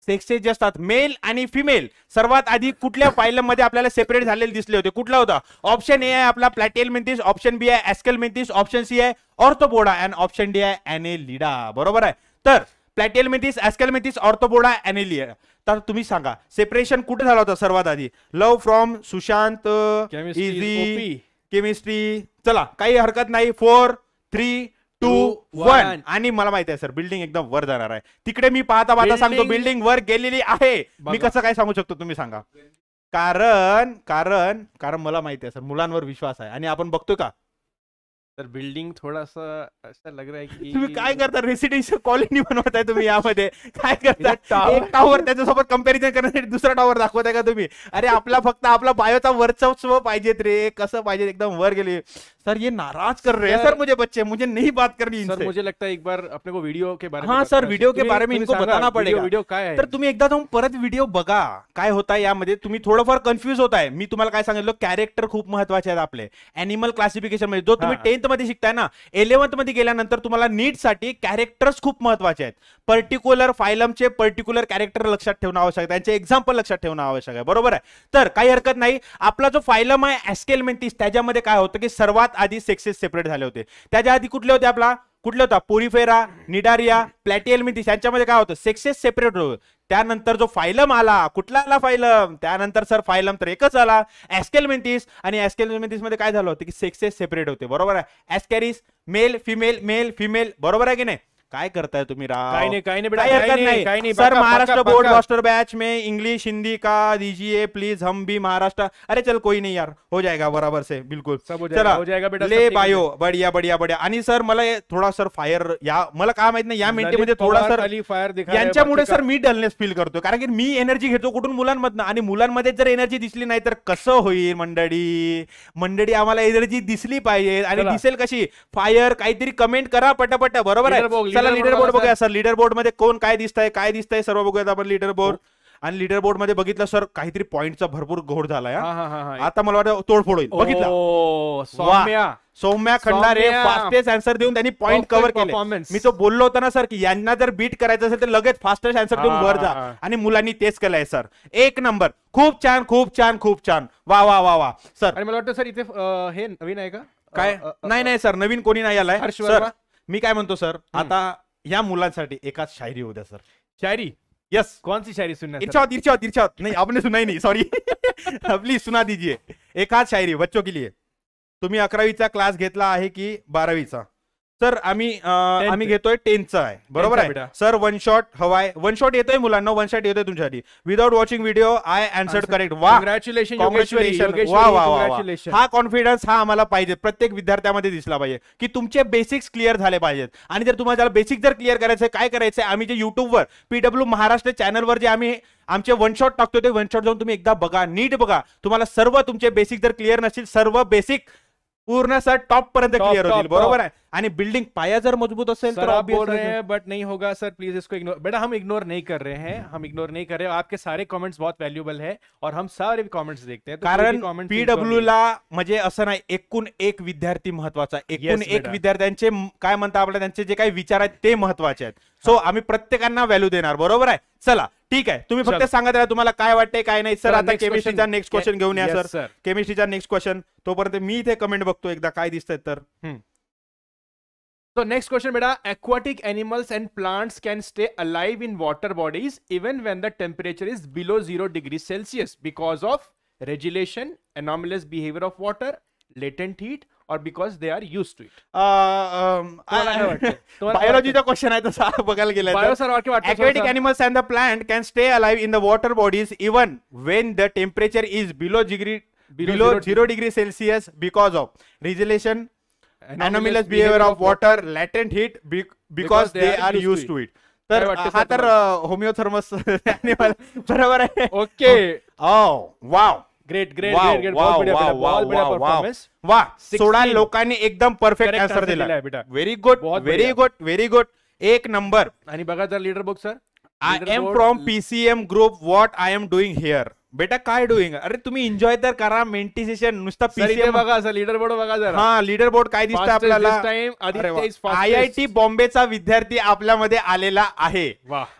sexes जे असतात मेल आणि फिमेल सर्वात आधी कुठल्या मध्ये आपल्याला सेपरेट झालेले दिसले होते कुठला होता ऑप्शन ए आहे आपला प्लॅटेल मेंतीस ऑप्शन बी आहे एस्केल मेंतीस ऑप्शन सी आहे ऑर्थोबोडा अँड ऑप्शन डी आहे अॅनेलिडा बरोबर आहे तर प्लॅटेल मेथिस एस्केल मेथिस ऑर्थोबोडा अॅनेलिडा तर तुम्ही सांगा सेपरेशन कुठे झाला होता सर्वात आधी लव फ्रॉम सुशांत केमिस्ट्री चला काही हरकत नाही फोर थ्री टू वन आणि मला माहित आहे सर बिल्डिंग एकदम वर जाणार आहे तिकडे मी पाहता पाहता सांगतो बिल्डिंग वर गेलेली आहे मी कसं काय सांगू शकतो तुम्ही सांगा कारण कारण कारण मला माहित आहे सर मुलांवर विश्वास आहे आणि आपण बघतो का तर बिल्डिंग थोडासा असं लग रहा तुम्ही काय करता रेसिडेन्शियल कॉलनी बनवताय तुम्ही यामध्ये काय करता एक टावर त्याच्यासोबत कम्पॅरिझन करण्यासाठी दुसरा टावर दाखवताय का तुम्ही अरे आपला फक्त आपला बायोचा वर्चस्व पाहिजेत रे कसं पाहिजे एकदम वर गेले सर ये नाराज कर रहे हैं सर मुझे बच्चे मुझे नहीं बात करनी सर मुझे लगता है एक बार अपने को वीडियो के बारे में हाँ सर वीडियो के बारे में इनको बताना पड़ेगा वीडियो काय है तर तुम्ही एकदा जाऊन परत व्हिडिओ बघा काय होता यामध्ये तुम्ही थोडंफार कन्फ्युज होताय मी तुम्हाला काय सांगितलं कॅरेक्टर खूप महत्वाचे आहेत आपले अॅनिमल क्लासिफिकेशन मध्ये जो तुम्ही टेन्थ मध्ये शिकताय ना इलेव्हन्थ मध्ये गेल्यानंतर तुम्हाला साठी कॅरेक्टर्स खूप महत्वाचे आहेत पर्टिक्युलर फायलमचे पर्टिक्युलर कॅरेक्टर लक्षात ठेवणं आवश्यक आहे त्यांचे एक्झाम्पल लक्षात ठेवणं आवश्यक आहे बरोबर आहे तर काही हरकत नाही आपला जो फायलम आहे एस्केलमेंटिस त्याच्यामध्ये काय होतं की सर्वात आधी सेक्सेस सेपरेट झाले होते त्याच्या आधी कुठले होते आपला कुठले होता पोरीफेरा निडारिया मिथिस यांच्यामध्ये काय होतं सेक्सेस सेपरेट होतं त्यानंतर जो फायलम आला कुठला आला फायलम त्यानंतर सर फायलम तर एकच आला ॲस्केलमेंटिस आणि मध्ये काय झालं होतं की सेक्सेस सेपरेट होते बरोबर आहे ascaris male female male female बरोबर आहे की नाही काय करताय तुम्ही काही नाही बेटा काही नाही महाराष्ट्र बोर्ड मास्टर बॅच मे इंग्लिश हिंदी का दीजिए प्लीज हम भी महाराष्ट्र अरे चल कोई नहीं यार हो जाएगा बराबर से बिल्कुल हो हो ले बायो बढ़िया बढ़िया बढ़िया आणि सर मला थोडा सर फायर या मला काय माहित नाही या मिनिटेमध्ये मध्ये थोडा सर फायर यांच्यामुळे सर मी डलनेस फील करतो कारण की मी एनर्जी घेतो कुठून मुलांमधनं आणि मुलांमध्ये जर एनर्जी दिसली नाही तर कसं होईल मंडळी मंडळी आम्हाला एनर्जी दिसली पाहिजे आणि दिसेल कशी फायर काहीतरी कमेंट करा पटापट बरोबर आहे लिडर बोर्ड बघूया सर लिडर बोर्ड मध्ये कोण काय दिसतंय काय दिसतंय सर्व बघूयात आपण लीडर बोर्ड हो. आणि लिडर बोर्ड मध्ये बघितलं सर काहीतरी पॉईंटचा भरपूर घोड झालाय आता मला वाटतं तोडफोड होईल बघितला सौम्या खंडारे फास्टेस्ट आन्सर देऊन त्यांनी पॉईंट कव्हर केले मी तो बोललो होता ना सर की यांना जर बीट करायचं असेल तर लगेच फास्टेस्ट अँसर देऊन वर जा आणि मुलांनी तेच केलंय सर एक नंबर खूप छान खूप छान खूप छान वा वा वा वा सर आणि मला वाटतं सर इथे हे नवीन आहे का काय नाही नाही सर नवीन कोणी नाही आलाय मी काय म्हणतो सर आता या मुलांसाठी एकाच शायरी होत्या सर शायरी यस कौन सी शायरी सुनना इर्शाद इर्शाद इर्शाद नाही आपने सुनाई नाही सॉरी प्लीज सुना दीजिए एकाच शायरी बच्चों के लिए तुम्ही अकरावीचा क्लास घेतला आहे की बारावीचा सर आम्ही आम्ही घेतोय टेन्थचा आहे बरोबर आहे सर वन शॉट हवाय वन शॉट येतोय मुलांना वन शॉट येतोय तुमच्यासाठी without watching video I answered correct congratulation हा कॉन्फिडन्स हा आम्हाला पाहिजे प्रत्येक विद्यार्थ्यामध्ये दिसला पाहिजे की तुमचे बेसिक्स क्लिअर झाले पाहिजेत आणि जर तुम्हाला बेसिक जर क्लिअर करायचं काय करायचं आम्ही जे युट्यूबवर पीडब्ल्यू महाराष्ट्र चॅनलवर जे आम्ही आमचे वन शॉट टाकतो ते वन शॉट जाऊन तुम्ही एकदा बघा नीट बघा तुम्हाला सर्व तुमचे बेसिक जर क्लिअर नसतील सर्व बेसिक पूर्ण सर टॉप पर्यंत क्लिअर होतील बरोबर आहे आणि बिल्डिंग पाया जर मजबूत असेल तर बोल रहे बट नहीं होगा सर प्लीज इसको इग्नोर बेटा हम इग्नोर नहीं कर रहे हैं हम इग्नोर नहीं कर रहे आपके सारे कमेंट्स बहुत व्हॅल्युबल है और हम सारे कमेंट्स देखते हैं कारण पीडब्ल्यू ला म्हणजे असं नाही एकूण एक विद्यार्थी महत्वाचा एकूण एक विद्यार्थ्यांचे काय म्हणतात आपल्या त्यांचे जे काही विचार आहेत ते महत्वाचे आहेत सो आम्ही प्रत्येकांना व्हॅल्यू देणार बरोबर आहे चला ठीक आहे तुम्ही फक्त सांगत राहा तुम्हाला काय वाटतंय काय नाही सर आता केमिस्ट्रीचा नेक्स्ट क्वेश्चन घेऊन या सर केमिस्ट्रीचा नेक्स्ट क्वेश्चन तोपर्यंत मी इथे कमेंट बघतो एकदा काय दिसतंय तर तो नेक्स्ट क्वेश्चन बेटा aquatic animals and plants can stay alive in water bodies even when the temperature is below zero degree Celsius because of regelation anomalous behaviour of water latent heat और because they are use to it बायोलॉजीचा question आहे तसा बघायला गेला animals and the plant can stay alive in the water bodies even when the temperature is below degree below zero degree Celsius because of regelation anomalous behaviour of water latent heat because they are use to it तर हा तर homeothermous बरोबर आहे okay wow oh, great great great great लोकांनी एकदम perfect answer दिला बेटा very good very good very good एक नंबर आणि बघा जर leader book sir I am from PCM group what I am doing here बेटा काय डुईंग अरे तुम्ही एन्जॉय तर करा मेंटी सेशन नुसता पीसीएम बघा असं लीडर बोर्ड बघा जरा हा लीडर बोर्ड काय दिसतं आपल्याला आय आय टी बॉम्बेचा विद्यार्थी आपल्यामध्ये आलेला आहे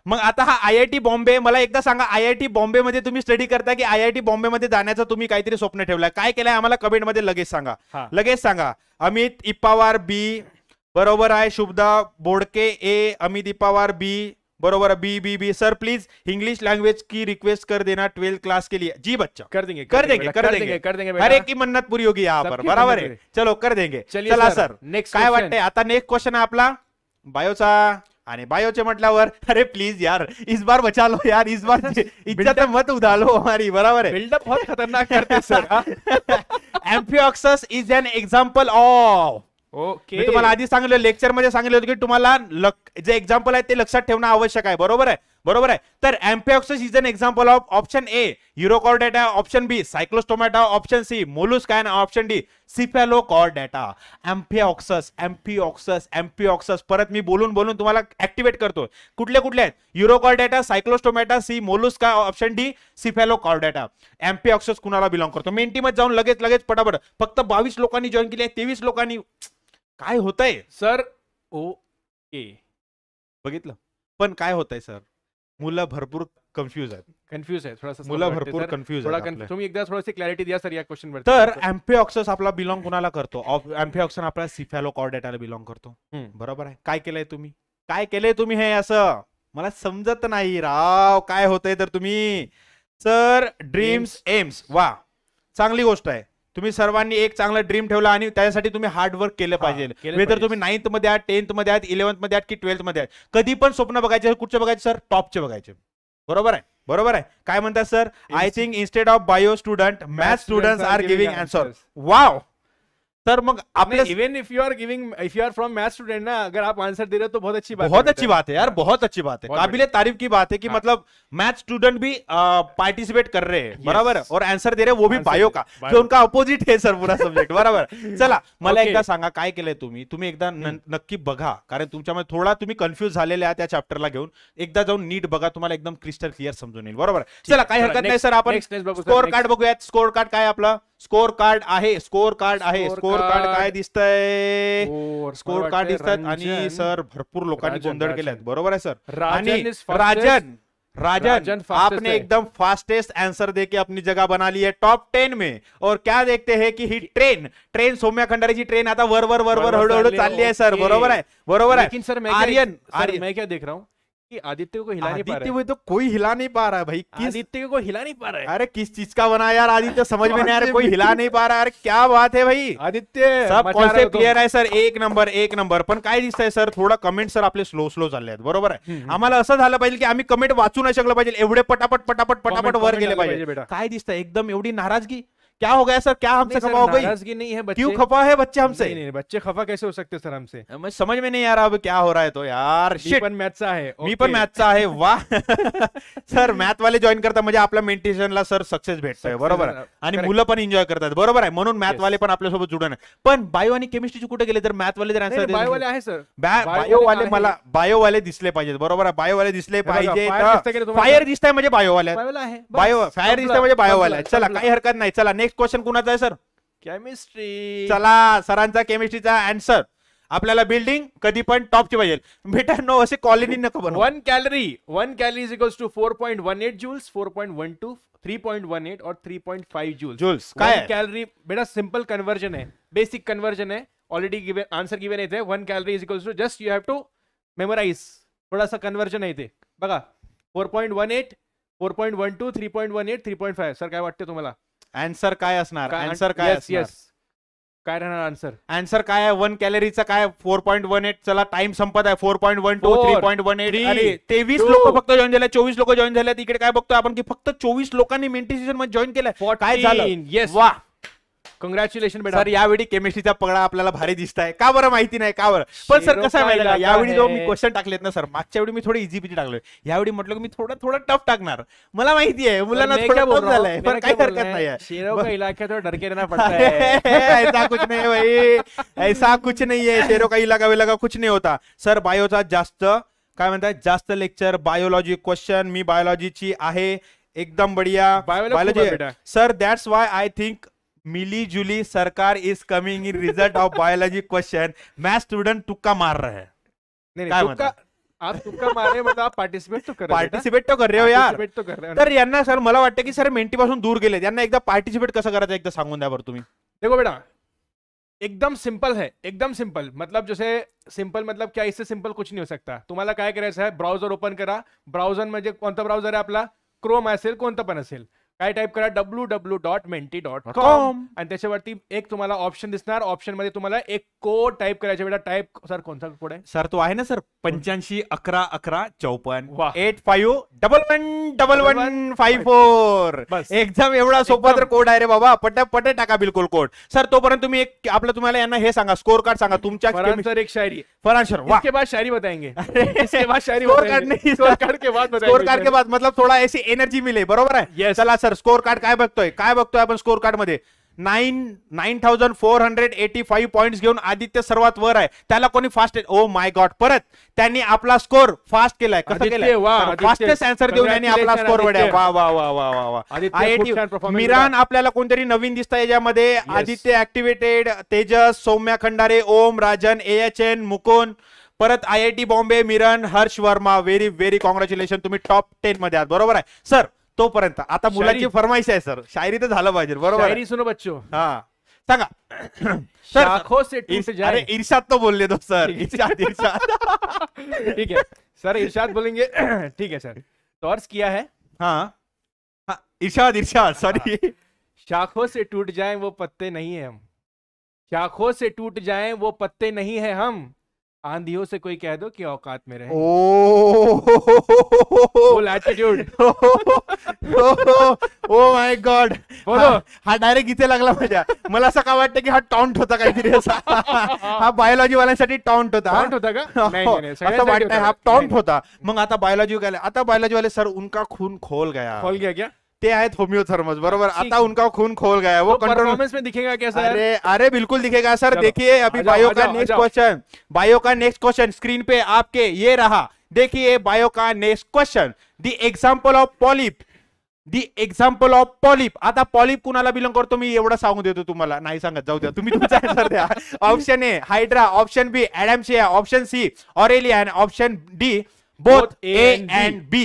मग आता हा आय आय टी बॉम्बे मला एकदा सांगा आय आय टी बॉम्बे मध्ये तुम्ही स्टडी करता की आय आय टी बॉम्बे मध्ये जाण्याचं तुम्ही काहीतरी स्वप्न ठेवलंय काय केलंय आम्हाला कमेंट मध्ये लगेच सांगा लगेच सांगा अमित इप्पावार बी बरोबर आहे शुभदा बोडके ए अमित इप्पावार बी बरोबर B B B sir please English language की रिक्वेस्ट कर देना ट्वेल्थ क्लास के लिए जी बच्चा कर देंगे कर देंगे कर देंगे कर देंगे हर एक की मन्नत पूरी होगी यहाँ पर बराबर है चलो कर देंगे चला सर नेक्स्ट काय वाटतंय आता नेक्स्ट क्वेश्चन आहे आपला बायोचा आणि बायोचे म्हटल्यावर अरे प्लीज यार इस बार बचा लो यार इस बार इज्जत मत उधालो हमारी बराबर है बिल्डअप बहुत खतरनाक करते sir amphioxus is an example of okay तुम्हाला आधी सांगितलं लेक्चर मध्ये सांगितलं होतं की तुम्हाला जे एक्झाम्पल आहे ते लक्षात ठेवणं आवश्यक आहे बरोबर आहे बरोबर आहे तर amphioxus is an example of option A urochordata option B cyclostomata option C mollusc काय option D chordata amphioxus amphioxus amphioxus परत मी बोलून बोलून तुम्हाला ऍक्टिव्हेट करतो कुठले कुठले आहेत urochordata cyclostomata C mollusca option D chordata amphioxus कुणाला बिलॉंग करतो मेंटीमध्ये जाऊन लगेच लगेच पटापट फक्त बावीस लोकांनी जॉईन केली आहे तेवीस लोकांनी काय होतंय सर ओ ए बघितलं पण काय होतंय सर मुलं भरपूर कन्फ्यूज आहेत कन्फ्यूज आहे थोडासा मुलं भरपूर कन्फ्यूज थोडा तुम्ही एकदा थोडीशी क्लॅरिटी द्या सर या क्वेश्चन वर तर अँफिऑक्सस आपला बिलॉंग कुणाला करतो अँफिऑक्सन आपला सिफॅलो कॉर्डेटाला बिलॉंग करतो बरोबर आहे काय केलंय तुम्ही काय केलंय तुम्ही हे असं मला समजत नाही राव काय होतंय तर तुम्ही सर ड्रीम्स एम्स वा चांगली गोष्ट आहे तुम्ही सर्वांनी एक चांगला ड्रीम ठेवला आणि त्यासाठी तुम्ही हार्डवर्क केलं पाहिजे वेदर तुम्ही नाईन्थ मध्ये आहात टेन्थ मध्ये आहात इलेव्हन्थ मध्ये आहात की ट्वेल्थ मध्ये आहात कधी पण स्वप्न बघायचे कुठचे बघायचे सर टॉपचे बघायचे बरोबर आहे बरोबर आहे काय म्हणतात sir I think instead of bio student math student are giving answer wow तर मग आपने even if you are giving if you are from math student ना अगर आप आंसर दे रहे हो तो बहुत अच्छी बात हाँ। बहुत अच्छी बात है यार बहुत अच्छी बात है काबिल तारीफ की बात है कि हाँ। मतलब मैथ स्टूडेंट भी पार्टिसिपेट कर रहे हैं बराबर और आंसर दे रहे वो भी बायो का जो उनका अपोजिट आहे सर पुरा सब्जेक्ट बरोबर चला मला एकदा सांगा काय केलंय तुम्ही तुम्ही एकदा हम्म। नक्की बघा कारण तुमच्यामध्ये थोडा तुम्ही कन्फ्युज झालेले आहात त्या चॅप्टरला घेऊन एकदा जाऊन नीट बघा तुम्हाला एकदम क्रिस्टल क्लिअर समजून येईल बरोबर चला काही हरकत नाही सर आपण स्कोअर कार्ड बघूयात स्कोअर कार्ड काय आपला स्कोअर कार्ड आहे स्कोअर कार्ड आहे स्कोअर स्कोअर कार्ड अं, काय दिसतंय स्कोअर कार्ड दिसतात आणि सर भरपूर लोकांनी गोंधळ केल्यात बरोबर आहे सर आणि राजन राजन आपने एकदम फास्टेस्ट आंसर दे के अपनी जगह बना ली है टॉप टेन में और क्या देखते हैं कि ही train train Saumya Khandari ji train आता वर वर वर वर हड़ू हड़ू चाल है सर बरोबर है बरोबर है लेकिन सर मैं आर्यन मैं क्या देख रहा हूँ कि आदित्य को हिला नहीं पा रहा तो कोई हिला नहीं पा रहा है भाई किस आदित्य को हिला नहीं पा रहा है अरे किस चीज का बना यार आदित्य समझ में नहीं आ रहा कोई हिला नहीं पा रहा अरे क्या बात है भाई आदित्य सब कॉन्सेप्ट क्लियर हो आहे सर एक नंबर एक नंबर पण काय दिसतंय सर थोडा कमेंट सर आपले स्लो स्लो चालले आहेत बरोबर आहे आम्हाला असं झालं पाहिजे की आम्ही कमेंट वाचू नाही शकलं पाहिजे एवढे पटापट पटापट पटापट वर गेले पाहिजे काय दिसतंय एकदम एवढी नाराजगी क्या हो गया सर क्या हमसे खफा हो गई नहीं है क्यों खफा है बच्चे हमसे नहीं, नहीं, बच्चे खफा कैसे हो सकते सर हमसे समझ में नहीं आ रहा अब क्या हो रहा है तो यार है मॅथचा आहे मैथ मॅथचा आहे वाह सर मॅथ वाले जॉईन करता म्हणजे आपल्या मेंटेशनला सर सक्सेस भेटतोय बरोबर uh, आणि मुलं पण एन्जॉय करतात बरोबर आहे म्हणून मॅथ वाले पण आपल्यासोबत जुडून पण बायो आणि केमिस्ट्रीचे कुठे गेले तर मॅथ वाले बायो वाले आहे सर बायो वाले मला बायो वाले दिसले पाहिजेत बरोबर आहे बायो वाले दिसले पाहिजे फायर दिसताय म्हणजे बायो वाले बायो फायर दिसताय म्हणजे बायो वाले चला काही हरकत नाही चला नेक्स्ट क्वेश्चन कुणाचा आहे सर केमिस्ट्री चला सरांचा केमिस्ट्रीचा अँसर आपल्याला बिल्डिंग कधी पण टॉपची पाहिजे नो असे कॉलनी नको बनव one calorie one calorie two four point one eight joules four point one two three point one eight और three point five joules joules काय कॅलरी बेटा सिंपल कन्वर्जन आहे बेसिक कन्व्हर्जन आहे ऑलरेडी गिवन आन्सर गिवन येते one calorie is equals to just you have to memorise थोडासा conversion आहे ते बघा four point one eight four point one two three point one eight three point five sir काय वाटते तुम्हाला answer काय असणार आन्सर काय येस काय राहणार आन्सर आन्सर काय आहे वन कॅलरीचा काय फोर पॉईंट वन एट चला टाइम संपत आहे four point one two three point one eight तेवीस लोक फक्त जॉईन झाले चोवीस लोक जॉईन झाले इकडे काय बघतोय आपण की फक्त चोवीस लोकांनी मेंटी सीझन मध्ये जॉईन केलाय काय झालं येस वा कंग्रॅच्युलेशन बेटा सर यावेळी केमिस्ट्रीचा पगडा आपल्याला भारी दिसत आहे का बरं माहिती नाही का बरं पण सर कसं आहे माहिती यावेळी जो मी क्वेश्चन टाकलेत ना सर मागच्या वेळी मी थोडं इझी पिझी टाकलोय यावेळी म्हटलं मी थोडं थोडं टफ टाकणार मला माहिती आहे मुलांना थोडं झालंय पण काही हरकत नाही शेरव का डरके ना पडता ऐसा कुछ नाही भाई ऐसा कुछ नाही आहे शेरो का इलाका विलाका कुछ नाही होता सर बायोचा जास्त काय म्हणतात जास्त लेक्चर बायोलॉजी क्वेश्चन मी बायोलॉजीची आहे एकदम बढिया biology sir that's why I think मिलीजुली सरकार is coming in result of biology question math student तुक्का मार रहे हैं नहीं, नहीं तुक्का आप तुक्का मार मतलब आप पार्टिसिपेट तो कर पार्टिसिपेट तो कर रहे हो यार तो कर रहे तर यांना सर मला वाटतं की सर मेंटी पासून दूर गेले यांना एकदा पार्टिसिपेट कसं करायचं एकदा सांगून द्या बरं तुम्ही देखो बेटा एकदम सिंपल है एकदम सिंपल मतलब जैसे सिंपल मतलब क्या इससे सिंपल कुछ नहीं हो सकता तुम्हाला काय करायचं आहे ब्राउझर ओपन करा ब्राउजर म्हणजे कोणता ब्राउझर आहे आपला क्रोम असेल कोणता पण असेल काय टाईप करा W W dot mentee dot com आणि त्याच्यावरती एक तुम्हाला ऑप्शन दिसणार ऑप्शन मध्ये तुम्हाला एक कोड टाईप करायच्या वेळेला टाईप सर कोणता कोड आहे सर तो आहे ना सर पंच्याऐंशी अकरा अकरा चौपन्न eight five double one double one five four exam एवढा सोपा तर कोड आहे रे बाबा पट पटे टाका बिलकुल कोड सर तोपर्यंत तुम्ही एक आपलं तुम्हाला यांना हे सांगा स्कोर कार्ड सांगा तुमच्या सर एक शायरी फरहान सर इसके बाद शायरी बताएंगे शायरी स्कोर कार्ड के बाद स्कोर कार्ड के बाद मतलब थोड़ा ऐसी एनर्जी मिले बरोबर आहे चला सर स्कोर कार्ड काय बघतोय काय बघतोय आपण स्कोर कार्ड मध्ये nine nine thousand four hundred eighty five points घेऊन आदित्य सर्वात वर आहे त्याला कोणी फास्ट ओ माय गॉड परत त्यांनी आपला स्कोर फास्ट केलाय कसं केलंय फास्टेस्ट देऊन त्यांनी आपला स्कोर वा वा वा वा वा आयटी मिरान आपल्याला कोणतरी नवीन दिसतंय याच्यामध्ये Aditya activated Tejas Saumya Khandare Om Rajan H N Mukund परत I I T Bombay Miran Harsh Verma very very congratulation तुम्ही टॉप टेन मध्ये आहात बरोबर आहे सर तोपर्यंत आता मुला फरमाइश है सर शायरी तो बरबर पाहिजे सुनो बच्चो हाँ सर से अरे इर्शाद तो बोल ले दो तो, सर इर्शाद इर्शाद ठीक है सर इर्शाद बोलेंगे ठीक है सर टॉर्च तो किया है हाँ, इर्शाद इर्शाद सॉरी शाखों से टूट जाएं वो पत्ते नहीं है हम शाखों से टूट जाएं वो पत्ते नहीं है हम आंधियों से कोई कह दो कि औकात में रहे ओ माय गॉड बोलो हा डायरेक्ट इथे लागला माझ्या मला असं वाटतं की हा टॉन्ट होता काहीतरी असा हा बायोलॉजी वाल्यांसाठी टॉन्ट होता टॉन्ट होता का असं हा टॉन्ट होता मग आता बायोलॉजी आता बायोलॉजी वाले सर उनका खून खोल गया खोल गया क्या ते आहेत तो होम्योथर्मस बरोबर आता उनका खून खोल गया वो तो कंट्रोल में दिखेगा कैसा अरे अरे बिल्कुल दिखेगा सर देखिए अभी बायो का नेक्स्ट क्वेश्चन बायो का नेक्स्ट क्वेश्चन स्क्रीन पे आपके ये रहा देखिए बायो का next question the example of polyp the example of polyp आता पॉलिप कुणाला बिलॉंग करतो मी एवढं सांगू देतो तुम्हाला नाही सांगत जाऊ द्या तुम्ही द्या option A hydra option B adamsia option C aurelia option D both A and B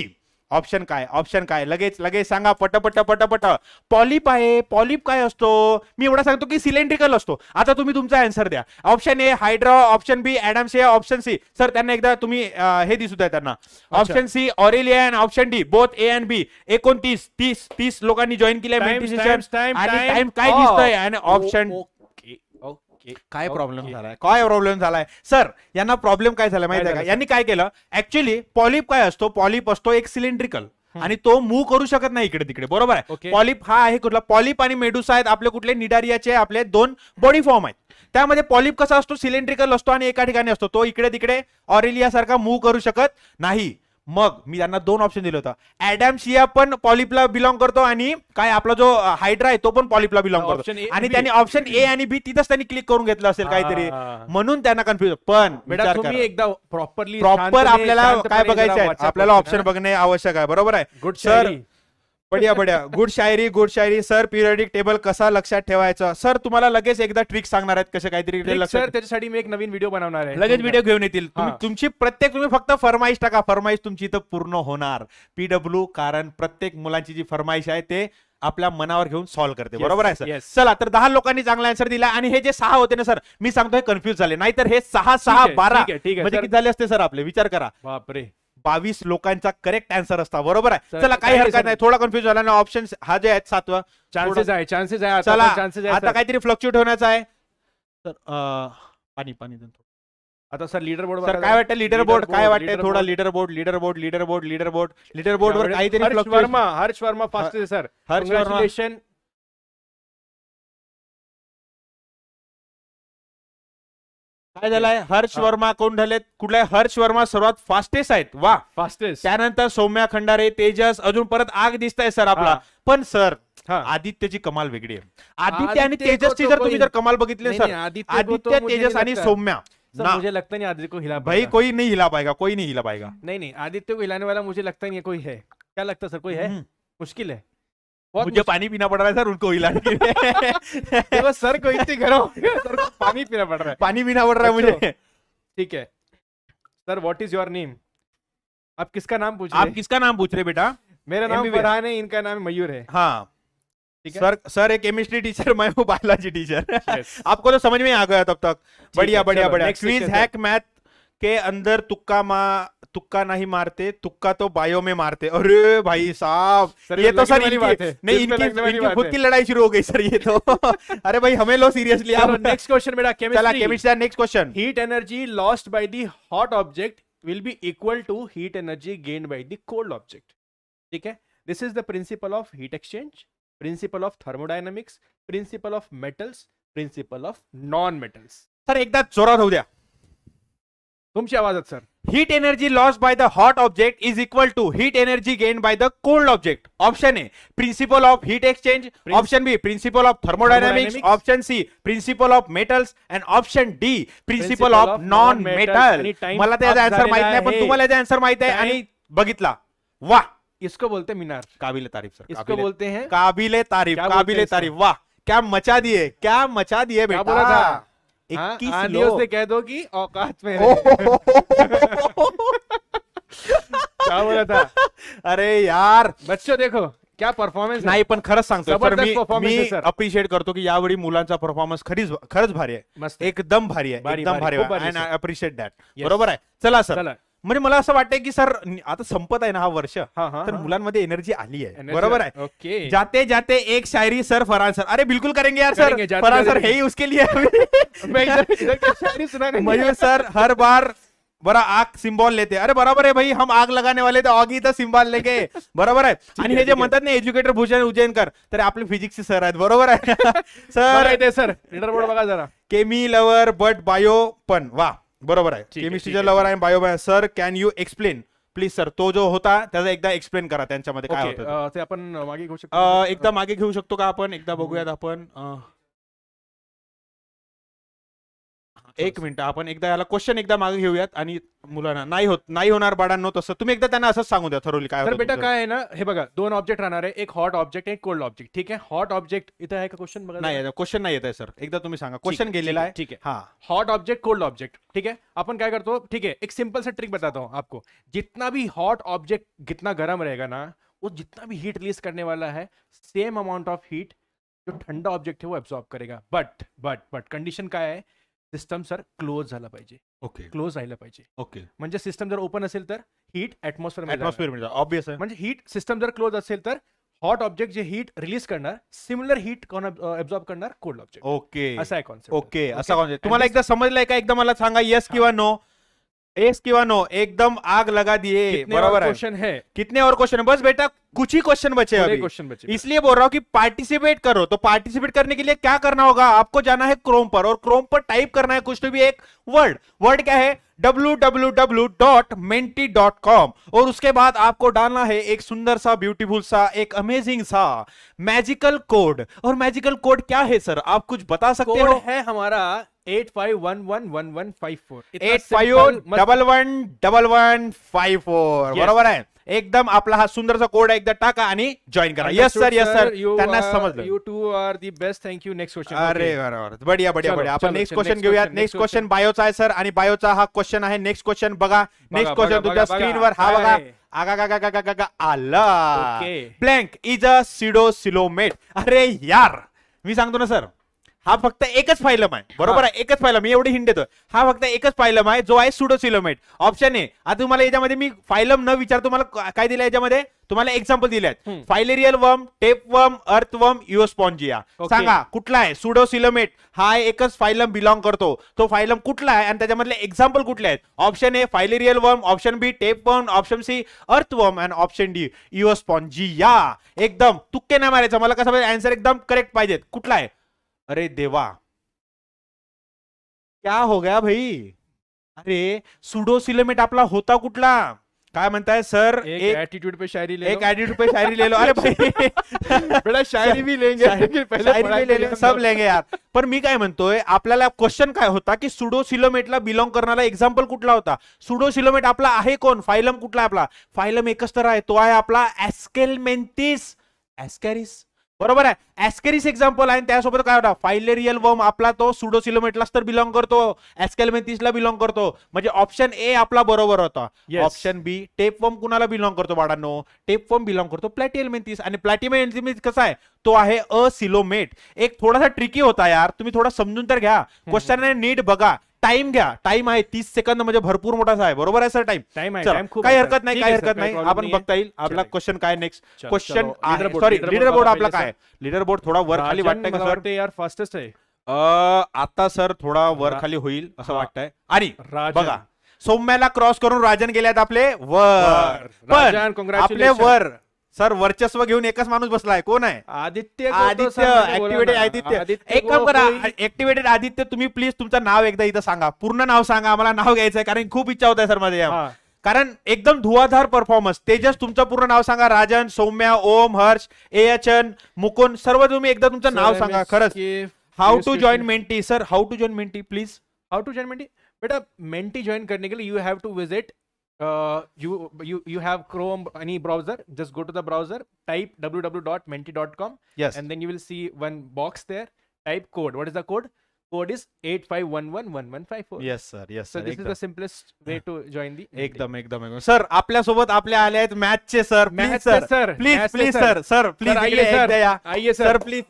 option काय ऑप्शन काय लगेच लगेच सांगा पटपट पटपट पॉलिप आहे पॉलिप काय असतो मी एवढा सांगतो की सिलेंड्रिकल असतो आता तुम्ही तुमचा अँसर द्या option A hydra option B A option C sir त्यांना एकदा तुम्ही हे दिसू द्या त्यांना option C aurelia option D both A and B एकोणतीस तीस तीस लोकांनी जॉईन केलंय आहे टाइम काय ऑप्शन काय प्रॉब्लेम झालाय काय प्रॉब्लेम झालाय सर यांना प्रॉब्लेम काय झालाय माहिती आहे का यांनी काय केलं ऍक्च्युली पॉलिप काय असतो पॉलिप असतो एक सिलेंड्रिकल आणि तो मूव्ह करू शकत नाही इकडे तिकडे बरोबर आहे पॉलिप हा आहे कुठला पॉलिप आणि मेडुसा आहेत आपले कुठले निडारियाचे आपले दोन बॉडी फॉर्म आहेत त्यामध्ये पॉलिप कसा असतो सिलेंड्रिकल असतो आणि एका ठिकाणी असतो तो इकडे तिकडे ऑरेलिया सारखा मूव्ह करू शकत नाही मग मी त्यांना दोन ऑप्शन दिले होता ऍडॅम पण पॉलिपला बिलॉंग करतो आणि काय आपला जो हायड्रा आहे तो पण पॉलिपला बिलॉंग करतो आणि त्यांनी ऑप्शन ए आणि बी तिथंच त्यांनी क्लिक करून घेतलं असेल काहीतरी म्हणून त्यांना कन्फ्युज पण एकदा प्रॉपरली प्रॉपर आपल्याला काय बघायचं आहे आपल्याला ऑप्शन बघणे आवश्यक आहे बरोबर आहे गुड सर बढिया बढिया गुड शायरी गुड शायरी सर पिरियडिक टेबल कसा लक्षात ठेवायचा सर तुम्हाला लगेच एकदा ट्रिक सांगणार आहेत कसे काहीतरी सर त्याच्यासाठी मी एक नवीन व्हिडिओ बनवणार आहे लगेच व्हिडिओ हो, हो. घेऊन येतील तुमची प्रत्येक तुम्ही फक्त फरमाईश टाका फरमाईश तुमची इथं पूर्ण होणार पीडब्ल्यू कारण प्रत्येक मुलांची जी फरमाइश आहे ते आपल्या मनावर घेऊन सॉल्व्ह करते बरोबर आहे सर चला तर दहा लोकांनी चांगला आन्सर दिला आणि हे जे सहा होते ना सर मी सांगतो हे कन्फ्युज झाले नाहीतर हे सहा सहा बारा म्हणजे किती झाले असते सर आपले विचार करा बापरे बावीस लोकांचा करेक्ट आन्सर असता बरोबर आहे चला काही हरकत नाही थोडा कन्फ्युज झाला ना ऑप्शन हा जे आहेत सातवा चान्सेस आहे चान्सेस आहे चला आता काहीतरी फ्लक्च्युएट होण्याचा आहे तर पाणी पाणी आता सर लीडर बोर्ड सर काय वाटतं लीडर बोर्ड काय वाटतं थोडा leaderboard leaderboard leaderboard leaderboard leaderboard वर काहीतरी हर्ष वर्मा हर्ष वर्मा फास्ट सर हर्ष वर्मा काय झालंय हर्ष वर्मा कोण झालेत कुठल्या हर्ष वर्मा सर्वात फास्टेस्ट आहेत वा फास्टेस्ट त्यानंतर सौम्या खंडारे तेजस अजून परत आग दिसताय सर आपला पण सर आदित्यची कमाल वेगळी आहे आदित्य आणि तेजसची जर तुम्ही जर कमाल बघितली सर आदित्य तेजस आणि सौम्या सर मुझे लगता नहीं आदित्य को हिला भाई कोई नहीं हिला पाएगा कोई नहीं हिला पाएगा नहीं नहीं आदित्य को हिलाने वाला मुझे लगता नहीं कोई है क्या लगता सर कोई है मुश्किल आहे मुझे पानी पीना पड़ रहा है सर उनको हिलाने के लिए सर को इतनी करो सर को पानी पीना पड़ रहा है पानी पीना पड़ रहा है मुझे ठीक है sir what is your name आप किसका नाम पूछ रहे आप किसका नाम पूछ रहे बेटा मेरा नाम फरहान है इनका नाम मयूर है हाँ सर सर एक केमिस्ट्री टीचर मैं हूँ बायोलॉजी टीचर आपको तो समझ में आ गया तब तक बढ़िया बढ़िया बढ़िया क्वीज हैक मैथ के अंदर तुक्का मा तुक्का नहीं मारते तुक्का तो बायो में मारते अरे भाई साहब ये तो, तो सर बात है नहीं तो इनकी, तो इनकी खुद की लड़ाई शुरू हो गई सर ये तो अरे भाई हमें लो सीरियसली आप नेक्स्ट क्वेश्चन मेरा chemistry chemistry next question heat energy lost by the hot object will be equal to heat energy gain by the cold object ठीक है this is the principle of heat exchange principle of thermodynamics principle of metals principle of non metals sir एकदम जोरदार हो गया तुमची आवाज sir heat energy loss by the hot object is equal to heat energy gain by the cold object option A principle of heat exchange option B principle of thermodynamics option C principle of metals and option D principle of non metal मला त्याचा answer माहित नाही पण तुम्हाला याचा वाह इसको बोलते मीनार काबिले तारीफ सर इसको बोलते हैं काबिले तारीफ काबिले तारीफ वाह क्या मचा दिए क्या मचा दिए बेटा इक्कीस लोग से कह दो कि औकात में क्या बोला था अरे यार बच्चों देखो क्या परफॉर्मन्स नाही पण खरंच सांगतो सर मी मी अप्रिशिएट करतो की यावेळी मुलांचा परफॉर्मन्स खरीच खरंच भारी आहे एकदम भारी आहे एकदम भारी आहे अप्रिशिएट दॅट बरोबर आहे चला सर म्हणजे मला असं वाटतंय की सर आता संपत आहे ना हा वर्ष तर मुलांमध्ये एनर्जी आली आहे बरोबर आहे ओके जाते जाते एक शायरी सर फरान सर अरे बिलकुल करेंगे यार सर फरान सर हे उसके लिए मयूर सर हर बार बरा आग सिम्बॉल लेते अरे बरोबर आहे भाई हम आग लगाने वाले तर ऑगी तर सिम्बॉल लेके बरोबर आहे आणि हे जे म्हणतात ना एज्युकेटर भूषण उज्जैनकर तर आपले फिजिक्सचे सर आहेत बरोबर आहे सर सर बघा जरा केमी लवर बट बायो पण वा बरोबर आहे केमिस्ट्रीच्या लवर आहे bio sir can you explain please sir तो जो होता त्याचा एकदा एक्सप्लेन करा त्यांच्यामध्ये काय होतं ते आपण मागे घेऊ शकतो एकदा मागे घेऊ शकतो का आपण एकदा बघूयात आपण एक मिनट अपन एकदा याला क्वेश्चन एकदा मागे घेऊयात आणि मुलांना नाही होत नाही होणार तसं तुम्ही एकदा त्यांना असंच सांगू द्या थरोली काय बेटा तुमचं. काय आहे ना हे बघा दोन ऑब्जेक्ट राहणार आहे एक हॉट ऑब्जेक्ट एक कोल्ड ऑब्जेक्ट ठीक आहे हॉट ऑब्जेक्ट इथं आहे का क्वेश्चन बघा नाही क्वेश्चन नाही येत आहे सर एकदा तुम्ही सांगा क्वेश्चन गेलेला आहे ठीक है हाँ हॉट ऑब्जेक्ट कोल्ड ऑब्जेक्ट ठीक है अपन क्या करते हो ठीक है एक सिंपल सा ट्रिक बताता हूँ आपको जितना भी हॉट ऑब्जेक्ट जितना गर्म रहेगा ना वो जितना भी हीट रिलीज करने वाला है सेम अमाउंट ऑफ हीट जो ठंडा ऑब्जेक्ट है वो एब्सॉर्ब करेगा बट बट बट कंडीशन क्या है सिस्टम सर क्लोज झाला पाहिजे ओके क्लोज राहिला पाहिजे ओके म्हणजे सिस्टम जर ओपन असेल तर हीट ऍटमॉस्फिअर ऑब्विस म्हणजे हीट सिस्टम जर क्लोज असेल तर हॉट ऑब्जेक्ट जे हीट रिलीज करणार सिमिलर हीट एब्झॉर्ब करणार कोल्ड ऑब्जेक्ट ओके असा आहे कॉन्सेप्ट ओके असा कॉन्सेप्ट तुम्हाला एकदा समजलंय का एकदा मला सांगा येस किंवा नो इसके एकदम आग लगा दिए बराबर क्वेश्चन है कितने और क्वेश्चन बस बेटा कुछ ही क्वेश्चन बचे अभी क्वेश्चन बचे इसलिए बोल रहा हूँ कि पार्टिसिपेट करो तो पार्टिसिपेट करने के लिए क्या करना होगा आपको जाना है क्रोम पर और क्रोम पर टाइप करना है कुछ तो भी एक वर्ड वर्ड क्या है www.menti.com और उसके बाद आपको डालना है एक सुंदर सा ब्यूटीफुल सा एक अमेजिंग सा मैजिकल कोड और मैजिकल कोड क्या है सर आप कुछ बता सकते हो है हमारा eight five one one one one five four eight double one double one four बरोबर आहे एकदम आपला हा सुंदरचा कोड एकदा टाका आणि जॉईन करा येस सर येस सर त्यांना uh, समजलं you two are the best thank you next question अरे बरोबर बढिया बढिया बढिया आपण नेक्स्ट क्वेश्चन घेऊयात नेक्स्ट क्वेश्चन बायोचा आहे सर आणि बायोचा हा क्वेश्चन आहे नेक्स्ट क्वेश्चन बघा नेक्स्ट क्वेश्चन तुमच्या स्क्रीनवर हा बघा आला blank is a pseudo coelomate अरे यार मी सांगतो ना सर हा फक्त एकच फायलम आहे बरोबर आहे एकच फायलम मी एवढी हिंट देतो हा फक्त एकच फायलम आहे जो आहे सुडोसिलोमेट ऑप्शन आहे आता तुम्हाला याच्यामध्ये मी फायलम न विचार तुम्हाला काय दिलं याच्यामध्ये तुम्हाला एक्झाम्पल दिले आहेत फायलेरियल वर्म टेप वर्म अर्थ वर्म युओस्पॉन्जिया सांगा कुठला आहे सुडोसिलोमेट हा एकच फायलम बिलॉंग करतो तो फायलम कुठला आहे आणि त्याच्यामधले एक्झाम्पल कुठले आहेत option A filarial worm option B tape worm option C earth worm and option D युओस्पॉन्जिया एकदम तुक्के नाही मारायचं मला कसं पाहिजे अन्सर एकदम करेक्ट पाहिजेत कुठला आहे अरे देवा क्या हो गया भाई अरे सुडोसिलोमेट आपला होता कुठला काय म्हणताय सर एक ऍटिट्यूड पे शायरी ले एक ऍटिट्यूड पे शायरी ले लो अरे बेटा शायरी भी लेंगे शायरी ले लेंगे सब लेंगे यार पण मी काय म्हणतोय आपल्याला क्वेश्चन काय होता की सुडो सिलोमेटला बिलॉंग करणारा एक्झाम्पल कुठला होता सुडो सिलोमेट आपला आहे कोण फायलम कुठला आपला फायलम एकच तर आहे तो आहे आपला एस्केलमेंटिस एस्कॅरिस बरोबर आहे ऍस्केरिस एक्झाम्पल आहे त्यासोबत काय होता फायलेरियल वर्म आपला तो सुडोसिलोमेटलाच तर बिलॉंग करतो एस्केलमेतीसला बिलॉंग करतो म्हणजे ऑप्शन ए आपला बरोबर होता ऑप्शन बी टेप वर्म कुणाला बिलॉंग करतो बाळांनो टेप वम बिलॉंग करतो प्लॅटिएलमेंथिस आणि प्लॅटिमेंथिस कसा आहे तो आहे अ सिलोमेट एक थोडासा ट्रिकी होता यार तुम्ही थोडा समजून तर घ्या क्वेश्चन नीट बघा टाइम घ्या टाइम आहे तीस सेकंद म्हणजे भरपूर मोठा आहे बरोबर आहे सर टाइम टाइम आहे काही हरकत नाही काही हरकत नाही आपण बघता येईल आपला क्वेश्चन काय next question sorry leader board आपला काय लिडर बोर्ड थोडा वर खाली वाटतंय यार फास्टेस्ट आहे आता सर थोडा वर खाली होईल असं वाटतंय आणि बघा सोम्याला क्रॉस करून राजन गेल्यात आपले वर आपले वर सर वर्चस्व घेऊन एकच माणूस बसलाय कोण आहे आदित्य आदित्य ऍक्टिव्हेटेड म्हणजे आदित्य एक काम करा ऍक्टिव्हेटेड आदित्य तुम्ही प्लीज तुमचं नाव एकदा इथं सांगा पूर्ण नाव सांगा आम्हाला नाव घ्यायचं आहे कारण खूप इच्छा होत आहे सर माझ्या कारण एकदम धुवाधार परफॉर्मन्स तेजस तुमचं पूर्ण नाव सांगा राजन सौम्या ओम हर्ष एचन मुकुंद सर्व तुम्ही एकदा तुमचं नाव सांगा खरंच how to join Menti sir how to join Menti please how to join Menti बेटा मेंटी जॉईन करने के लिए you have to visit uh, you you you have Chrome any browser. Just go to the browser, type www.menti.com. Yes. And then you will see one box there. Type code. What is the code? Code is eight five one one one one five four. Yes sir. Yes. So this this is the simplest way to join the. sir एकदम एकदम sir आपल्या सोबत आपल्या आले आहेत मॅचचे sir match sir sir please please sir sir please आइए sir please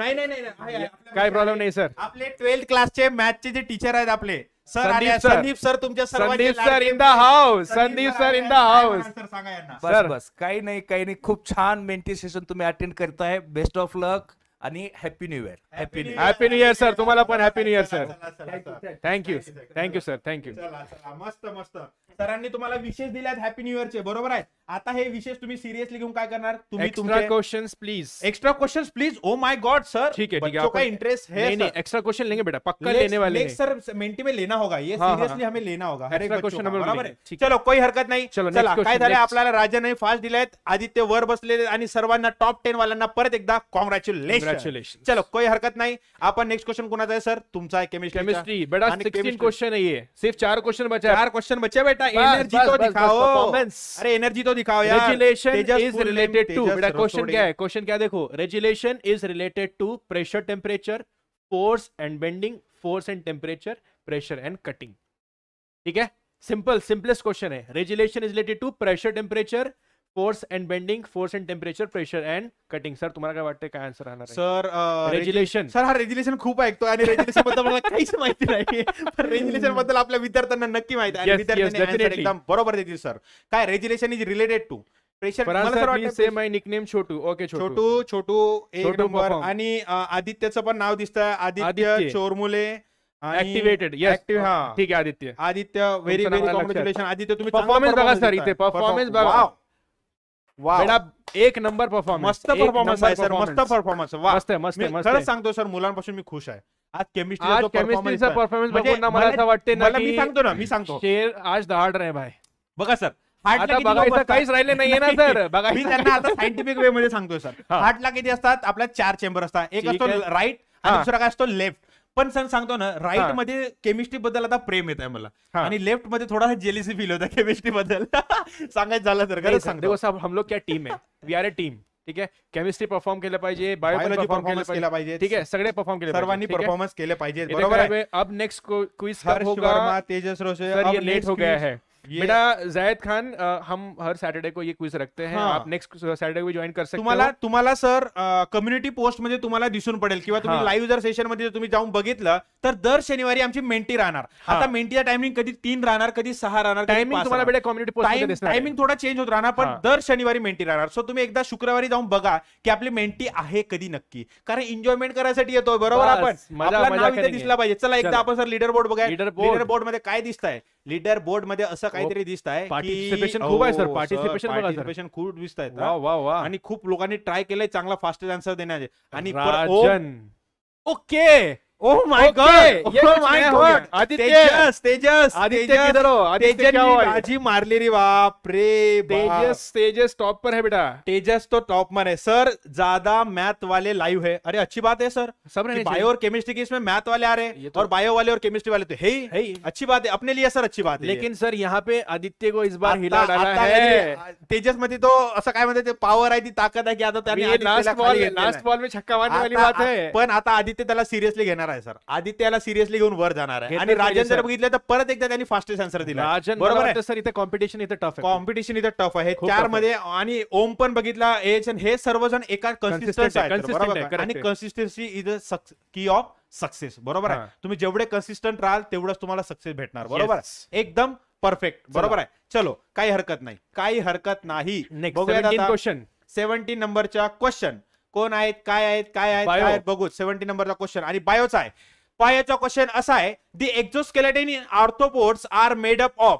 nahi नाही नाही काय प्रॉब्लेम नाही सर आपले ट्वेल्थ क्लासचे मॅथचे जे टीचर आहेत आपले सर संदीप सर. सर तुमच्या Sandeep sir in the house Sandeep sir in the house sir सांगा बस काही नाही काही नाही खूप छान मेंटी सेशन तुम्ही अटेंड करताय बेस्ट ऑफ लक आणि happy new year happy new happy new year sir तुम्हाला पण happy new year sir thank you thank you sir thank you मस्त मस्त सरांनी तुम्हाला विशेष दिल्यात हॅपी न्यू इयरचे बरोबर आहे आता हे विशेष तुम्ही सिरियसली घेऊन काय करणार तुम्ही extra question please extra question please oh my God sir ठीक आहे इंटरेस्ट है एक्स्ट्रा क्वेश्चन लेंगे बेटा पक्का लेने वाले सर मेंटी में लेना होगा ये सिरियसली हमें लेना होगा बरोबर आहे चलो कोई हरकत नाही चलो काय झालं आपल्याला नाही फास्ट दिलायत आदित्य वर बसलेले आणि सर्वांना टॉप टेन वाल्यांना परत एकदा कॉंग्रॅच्युलेशन चलो कोई हरकत नाही आपण नेक्स्ट क्वेश्चन कोणाचा आहे सर तुमचा आहे केमिस्ट्री केमिस्ट्री बेटा क्वेश्चन है सिर्फ चार क्वेश्चन बचा चार क्वेश्चन बचे बेटा बेटा एनर्जी तो दिखाओ अरे एनर्जी तो दिखाओ यार रेजुलेशन इज रिलेटेड टू बेटा क्वेश्चन क्या है क्वेश्चन क्या देखो regelation is related to pressure temperature force and bending force and temperature pressure and cutting ठीक है सिंपल सिंपलेस्ट क्वेश्चन है regelation is related to pressure temperature force and bending force and temperature pressure and cutting sir तुम्हाला काय वाटतं काय answer राहणार sir regulation sir हा regulation खूप ऐकतो आणि रेग्युलेशन बद्दल मला काहीच माहिती नाही पण रेग्युलेशन बद्दल आपल्या विद्यार्थ्यांना नक्की माहिती आणि विद्यार्थ्यांनी एकदम बरोबर देतील सर काय regulation is related to pressure say my nickname छोटू ओके छोटू छोटू एक नंबर आणि uh, आदित्यचं पण नाव दिसतं आदित्य चोरमुले ऍक्टिव्हेटेड ठीक आहे Aditya Aditya very very congratulation Aditya तुम्ही परफॉर्मन्स बघा सर इथे परफॉर्मन्स बघा बेटा एक नंबर परफॉर्मन्स मस्त परफॉर्मन्स आहे सर मस्त परफॉर्मन्स मस्त मस्त सांगतो सर मुलांपासून मी खुश आहे आज केमिस्ट्री केमिस्ट्रीचा परफॉर्मन्स बघून मला असं वाटते ना मी सांगतो ना मी सांगतो शेर आज दहाड रे भाई बघा सर आता काहीच राहिले नाहीये ना सर बघा मी त्यांना आता सायंटिफिक वे मध्ये सांगतोय सर हार्टला किती असतात आपल्या चार चेंबर असतात एक असतो राईट आणि दुसरा काय असतो लेफ्ट पण सण सांगतो ना राईट मध्ये केमिस्ट्री बद्दल आता प्रेम येत आहे मला आणि लेफ्ट मध्ये थोडासा जेलिसी फील होता केमिस्ट्री बद्दल सांगायचं झालं तर सांगतो हम लोग क्या टीम आहे वी आर ए टीम ठीक आहे केमिस्ट्री परफॉर्म केलं पाहिजे बायोलॉजी परफॉर्मन्स केला पाहिजे ठीक आहे सगळे परफॉर्म केले सर्वांनी परफॉर्मन्स केले पाहिजे बरोबर अब नेक्स्ट क्विज होगा तेजस रोशन लेट हो गया है बेटा जायद खान हम हर सैटरडे को ये क्विज रखते हैं आप नेक्स्ट सैटरडे को ज्वाइन कर सकते तुम्हाला हो। तुम्हाला सर कम्युनिटी पोस्ट मध्ये तुम्हाला दिसून पडेल किंवा तुम्ही लाईव्ह जर सेशन मध्ये तुम्ही जाऊन बघितलं तर दर शनिवारी आमची मेंटी राहणार आता मेंटीचा टाइमिंग कधी तीन राहणार कधी सहा राहणार टाइमिंग तुम्हाला बेटा कम्युनिटी पोस्ट टायमिंग थोडा चेंज होत राहणार पण दर शनिवारी मेंटी राहणार सो तुम्ही एकदा शुक्रवारी जाऊन बघा की आपली मेंटी आहे कधी नक्की कारण एन्जॉयमेंट करायसाठी येतोय बरोबर आपण दिसला पाहिजे चला एकदा आपण सर लिडर बोर्ड बघा लीडर बोर्ड मध्ये काय दिसत लीडर बोर्ड मध्ये असं काहीतरी दिसत आहे पार्टिसिपेशन खूप आहे सर पार्टिसिपेशन पार्टिसिपेशन खूप दिसत आहे आणि खूप लोकांनी ट्राय केलंय चांगला फास्टेस्ट आन्सर देण्याचे आणि okay oh my god oh my god Aditya Tejas Tejas Aditya किधर हो आदित्य क्या हुआ बाजी मार ले रही बाप रे तेजस तेजस टॉप पर है बेटा तेजस तो टॉप पर है सर ज्यादा मैथ वाले लाइव है अरे अच्छी बात है सर सब बायो और केमिस्ट्री की इसमें मैथ वाले आ रहे हैं तो- और बायो वाले और केमिस्ट्री वाले तो है ही अच्छी बात है अपने लिए सर अच्छी बात है लेकिन सर यहाँ पे आदित्य को इस बार हिला डाला है तेजस मध्ये तो असं काय म्हणते पॉवर आहे ती ताकद आहे लास्ट बॉल में छक्का मारने वाली बात है पर आता आदित्य सीरियसली घेना जाणार आहे सर आदित्याला सिरियसली घेऊन वर जाणार आहे आणि राजन जर बघितलं तर परत एकदा त्यांनी फास्टेस्ट आन्सर दिला बरोबर आहे सर इथे कॉम्पिटिशन इथे टफ कॉम्पिटिशन इथे टफ आहे चार मध्ये आणि ओम पण बघितला एच हे सर्वजण एका आणि consistency is key of success बरोबर आहे तुम्ही जेवढे कन्सिस्टंट राहाल तेवढंच तुम्हाला सक्सेस भेटणार बरोबर एकदम परफेक्ट बरोबर आहे चलो काही हरकत नाही काही हरकत नाही क्वेश्चन सेव्हन्टीन नंबरचा क्वेश्चन कोण आहेत काय आहेत काय आहेत काय आहेत बघू सेव्हन्टी नंबरचा क्वेश्चन आणि बायोचा आहे बायोचा क्वेश्चन असा आहे the exoskeleton in arthropods are made up of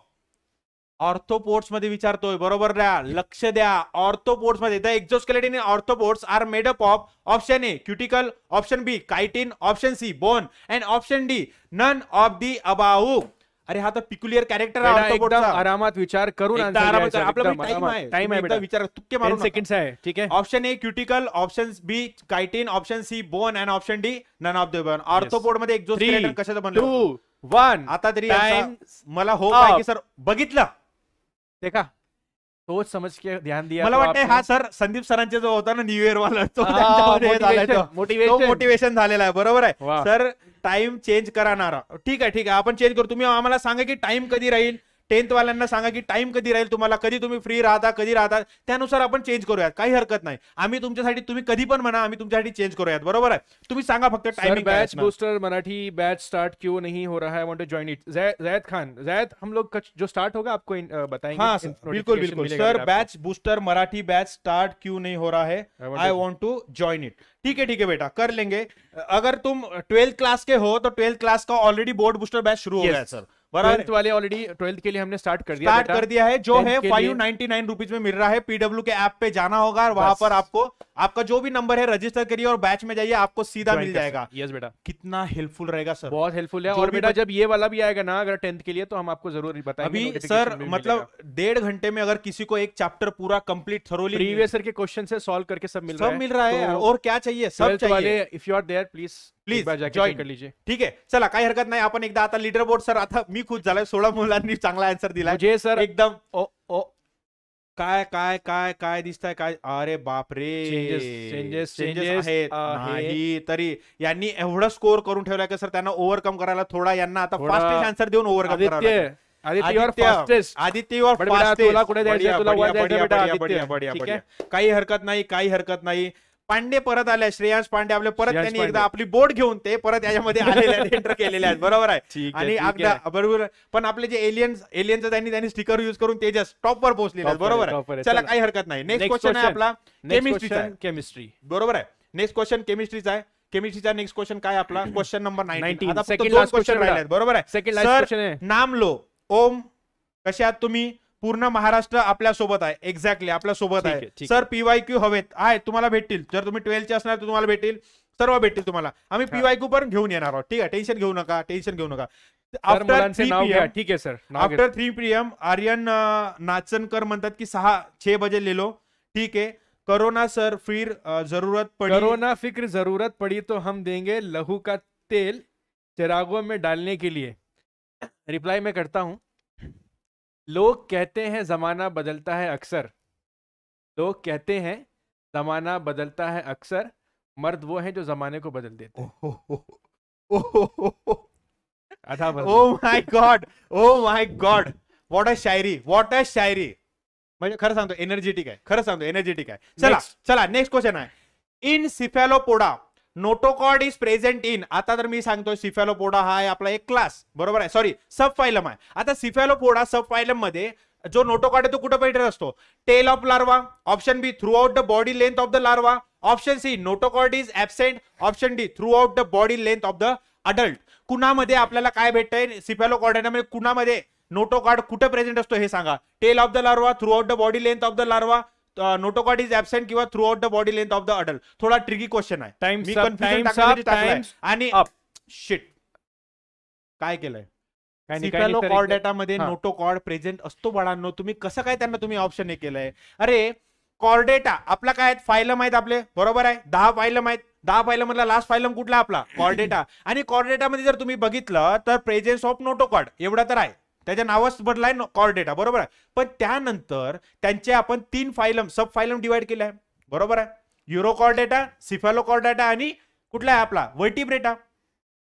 arthropods मध्ये विचारतोय बरोबर द्या लक्ष द्या ऑर्थोपोर्ट्स मध्ये the exoskeleton in arthropods are made up of option A cuticle option B chitin option C bone and option D none of the above अरे हा तर पिक्युलियर कॅरेक्टर आरामात विचार करून टाइम आहे विचार तुक्के सेकंड आहे ठीक आहे option A cuticle option B chitin option C bone and option D none of the above arthropod मध्ये एक जो कशाचं बनलं वन आता तरी मला हो सर बघितलं ते का तोच समज के ध्यान दिया मला वाटतं हा सर संदीप सरांचे जो होता ना न्यू इयर वाला तो मोटिवेशन झालेला आहे बरोबर आहे सर टाइम चेंज करणार ठीक आहे ठीक आहे आपण चेंज करू तुम्ही आम्हाला सांगा की टाइम कधी राहील टेन्थ वाल्यांना सांगा कि टाइम कभी रहे तुम्हारा कभी तुम्हें फ्री रहता कभी राहता अपन चेंज करूयात का हरकत नहीं आम्ही तुम्हारे तुम्हें कभी पा आम तुम्हारे चेंज करूयात बरबर है तुम्हें सांगा फिर time batch booster Marathi batch start क्यों नहीं हो रहा है want to join it Zaid Khan Zaid हम लोग जो स्टार्ट होगा आपको बताएंगे हाँ बिल्कुल बिल्कुल sir batch booster Marathi batch start क्यों नहीं हो रहा है I want to join it ठीक है ठीक है बेटा कर लेंगे अगर तुम ट्वेल्थ क्लास के हो तो ट्वेल्थ क्लास का ऑलरेडी बोर्ड बूस्टर बैच शुरू हो गया है सर ट्वेल्थ वाले ऑलरेडी ट्वेल्थ के लिए हमने स्टार्ट कर दिया स्टार्ट कर दिया है जो है फाइव नाइनटी नाइन रुपीज में मिल रहा है पीडब्ल्यू के ऐप पे जाना होगा और वहां पर आपको आपका जो भी नंबर है रजिस्टर करिए और बैच में जाइए आपको सीधा मिल जाएगा यस बेटा कितना हेल्पफुल रहेगा सर बहुत हेल्पफुल है और बेटा जब ये वाला भी आएगा ना अगर टेंथ के लिए तो हम आपको जरूर बताएंगे अभी सर मतलब डेढ़ घंटे में अगर किसी को एक चैप्टर पूरा कंप्लीट थरोली प्रीवियस के क्वेश्चन से सॉल्व करके सब मिल रहा है मिल रहा है तो और क्या चाहिए सब चाहिए if you are there please please join कर लीजिए ठीक आहे चला काही हरकत नाही आपण एकदा आता लीडर बोर्ड सर आता मी खुश झालाय सोळा मुलांनी चांगला आन्सर दिला जे सर एकदम ओ ओ काय काय काय काय दिसतंय काय अरे बापरे चेंजेस चेंजेस नाही तरी यांनी एवढा स्कोर करून ठेवलाय की सर त्यांना ओव्हरकम करायला थोडा यांना आता फास्टेस्ट आन्सर देऊन ओव्हरकम करायला आदित्य काही हरकत नाही काही हरकत नाही पांडे परत आले श्रेयांश पांडे आपले परत त्यांनी एकदा आपली बोर्ड घेऊन ते परत याच्यामध्ये आलेले एंटर केलेले आहेत बरोबर आहे आणि बरोबर पण आपले जे एलियन्स एलियनचं त्यांनी त्यांनी स्टिकर युज करून ते जस्ट टॉपवर पोहोचले आहेत बरोबर आहे चला काही हरकत नाही नेक्स्ट क्वेश्चन आहे आपला केमिस्ट्री केमिस्ट्री बरोबर आहे नेक्स्ट क्वेश्चन केमिस्ट्रीचा आहे केमिस्ट्रीचा नेक्स्ट क्वेश्चन काय आपला क्वेश्चन नंबर नाईन्टीन क्वेश्चन बरोबर आहे सेकंड नाम लो ओम कशात तुम्ही पूर्ण महाराष्ट्र आपल्या सोबत आहे एक्झॅक्टली आपल्या सोबत आहे सर पीवाय क्यू हवेत आहे तुम्हाला भेटतील जर तुम्ही ट्वेल्थचे असणार तुम्हाला भेटतील सर्व भेटतील तुम्हाला आम्ही पीवाय क्यू पण घेऊन येणार आहोत ठीक आहे टेन्शन घेऊ नका टेन्शन घेऊ नका आफ्टर थ्री पीएम ठीक आहे sir after three PM Aryan Nachankar म्हणतात की सहा छे बजे ले लो ठीक आहे कोरोना सर फिर जरूरत पड़ी कोरोना फिक्र जरूरत पड़ी तो हम देंगे लहू का तेल चिरागो में डालने के लिए रिप्लाई मैं करता हूं लोग कहते हैं ज़माना बदलता है अक्सर लोग कहते हैं ज़माना बदलता है अक्सर मर्द वो हैं जो ज़माने को बदल देते हैं आधा my god oh my god what a shayari what a shayari म्हणजे खरं सांगतो एनर्जेटिक आहे खर सांगतो एनर्जेटिक आहे चला चला नेक्स्ट क्वेश्चन आहे in cephalopoda notochord is present in आता तर मी सांगतो सिफॅलोपोडा हा आहे आपला एक क्लास बरोबर आहे सॉरी सब फायलम आहे आता सिफॅलोपोडा सब फायलम मध्ये जो नोटोकॉर्ड आहे तो कुठं पेटत असतो tail of larva option B throughout the body length of the larva option C notochord is absent option D throughout the body length of the adult कुणामध्ये आपल्याला काय भेटतंय सिफॅलोकॉर्ड आहे म्हणजे कुणामध्ये नोटोकॉर्ड कुठं प्रेझेंट असतो हे सांगा tail of the larva throughout the body length of the larva notochord is absent किंवा throughout the body length of the adult थोडा ट्रिकी क्वेश्चन आहे टाइम म्हणजे आणि शिट काय केलंय कॉल मध्ये नोटो प्रेझेंट असतो बाळांनो तुम्ही कसं काय त्यांना तुम्ही ऑप्शन हे केलंय अरे कॉर्डेटा आपला काय आहेत फायलम आहेत आपले बरोबर आहे दहा फायलम आहेत दहा फायलम मधला लास्ट फायलम कुठला आपला कॉर्डेटा आणि कॉर्डेटा मध्ये जर तुम्ही बघितलं तर प्रेझेन्स ऑफ नोटोकॉर्ड एवढा तर आहे त्याच्या नावच बदलाय कॉर डेटा बरोबर आहे पण त्यानंतर त्यांचे आपण तीन फायलम सब फायलम डिवाइड केले आहे बरोबर आहे युरो कॉर डेटा सिफॅलो कॉर डेटा आणि कुठला आहे आपला वर्टिब्रेटा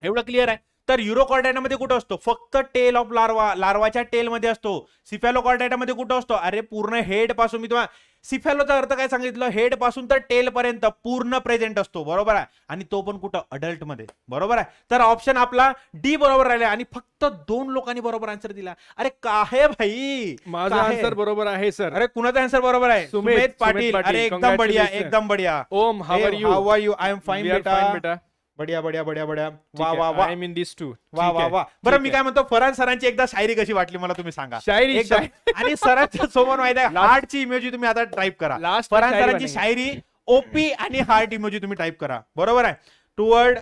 एवढं क्लिअर आहे तर युरोकॉर्डायटामध्ये कुठं असतो फक्त टेल ऑफ लार्वा लार्वाच्या टेलमध्ये असतो सिफॅलोकॉर्डायटामध्ये कुठं असतो अरे पूर्ण हेड पासून मी तुम्हाला सिफॅलोचा अर्थ काय सांगितलं हेड पासून तर टेल पर्यंत पूर्ण प्रेझेंट असतो बरोबर आहे आणि तो पण कुठं मध्ये बरोबर आहे तर ऑप्शन आपला डी बरोबर राहिला आणि फक्त दोन लोकांनी बरोबर आन्सर दिला अरे काय भाई माझा आन्सर बरोबर आहे सर अरे कुणाचा आन्सर बरोबर आहे सुमेध पाटील अरे एकदम बढिया एकदम बढिया Om how are you I am fine बेटा बढिया बढिया बढिया बढिया वा वा वा आय मीन दिस टू वा वा वा बरं मी काय म्हणतो फरहान सरांची एकदा शायरी कशी वाटली मला तुम्ही सांगा शायरी आणि सरांच्या समोर माहिती आहे हार्टची इमेज तुम्ही आता टाईप करा फरहान सरांची शायरी ओपी आणि हार्ट इमेज तुम्ही टाईप करा बरोबर आहे टुवर्ड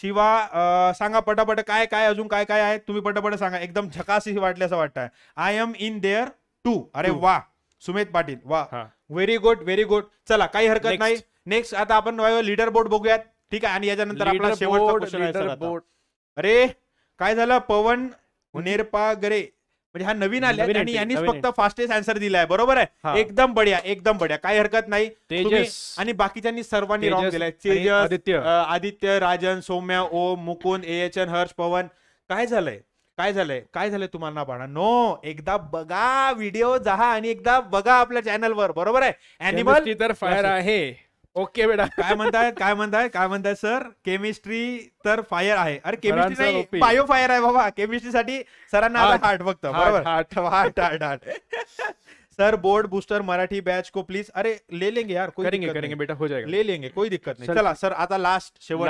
शिवा सांगा पटापट काय काय अजून काय काय आहे तुम्ही पटापट सांगा एकदम झकासी वाटले असं वाटतंय I am in there too अरे वा सुमेत पाटील वा व्हेरी गुड व्हेरी गुड चला काही हरकत नाही नेक्स्ट आता आपण लीडर बोर्ड बघूयात ठीक आहे आणि याच्यानंतर आपला शेवटचा अरे काय झालं पवन गरे म्हणजे हा नवीन आले आणि यांनीच फक्त फास्टेस्ट आन्सर दिलाय बरोबर आहे एकदम बढिया एकदम बढिया काही हरकत नाही आणि बाकीच्यांनी सर्वांनी रॉंग दिलाय आदित्य आदित्य राजन सौम्य ओम मुकुंद एन हर्ष पवन काय झालंय काय झालंय काय झालंय तुम्हाला बाळा नो एकदा बघा व्हिडिओ जा आणि एकदा बघा आपल्या चॅनलवर बरोबर आहे अॅनिमल फायर आहे ओके बेटा काय म्हणतायत काय म्हणतायत काय म्हणतायत सर केमिस्ट्री तर फायर आहे अरे केमिस्ट्री नाही बायो फायर आहे बाबा केमिस्ट्री साठी सरांना हार्ट फक्त बरोबर heart heart heart heart sir board booster Marathi batch को प्लीज अरे ले लेंगे यार कोई करेंगे करेंगे बेटा हो जाएगा ले लेंगे कोई दिक्कत नहीं चला सर आता लास्ट शेवट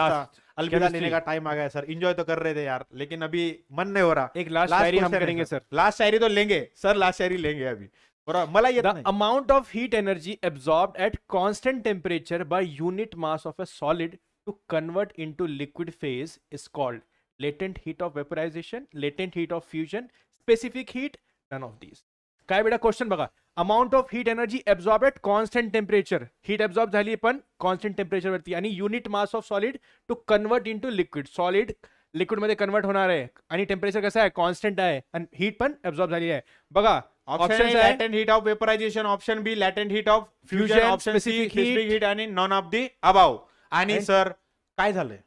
अलविदा लेने का टाइम आ गया सर एंजॉय तो कर रहे थे यार लेकिन अभी मन नहीं हो रहा एक लास्ट शायरी हम करेंगे सर लास्ट शायरी तो लेंगे सर लास्ट शायरी लेंगे अभी amount of heat energy absorb at constant temperature by unit mass of a solid to convert into liquid phase is called latent heat of vaporization latent heat of fusion specific heat none of these काय बेटा question बगा amount of heat energy absorb at constant temperature heat absorb झाली पण constant टेम्परेचरवरती mass of solid to convert into liquid solid liquid मे convert हो रहा है टेम्परेचर कसा है कॉन्स्टंट है हीट पब्जॉर्ब है बगा option A latent heat of vaporization option B latent heat of fusion option C heat आणि नॉन ऑफ दी अबाव आणि सर काय झालंय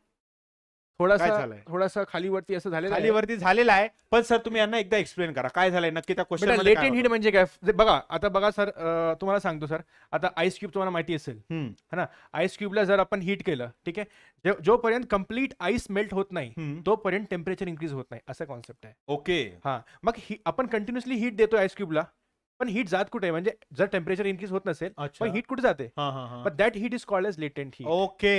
थोडासा थोडासा खालीवरती असं झालं खालीवरती झालेला आहे पण सर तुम्ही यांना एकदा एक्सप्लेन करा काय झालंय नक्की त्या क्वेश्चन लेटेन हिट म्हणजे काय बघा आता बघा सर तुम्हाला सांगतो सर आता आईस क्यूब तुम्हाला माहिती असेल है ना आईस क्यूबला जर आपण हीट केलं ठीक आहे जोपर्यंत कम्प्लीट आईस मेल्ट होत नाही तोपर्यंत टेम्परेचर इन्क्रीज होत नाही असा कॉन्सेप्ट आहे ओके हा मग आपण कंटिन्युअसली हीट देतो आईस क्यूबला पण हीट जात कुठे म्हणजे जर टेम्परेचर इन्क्रीज होत नसेल पण हीट कुठे जाते but that heat is called as latent heat okay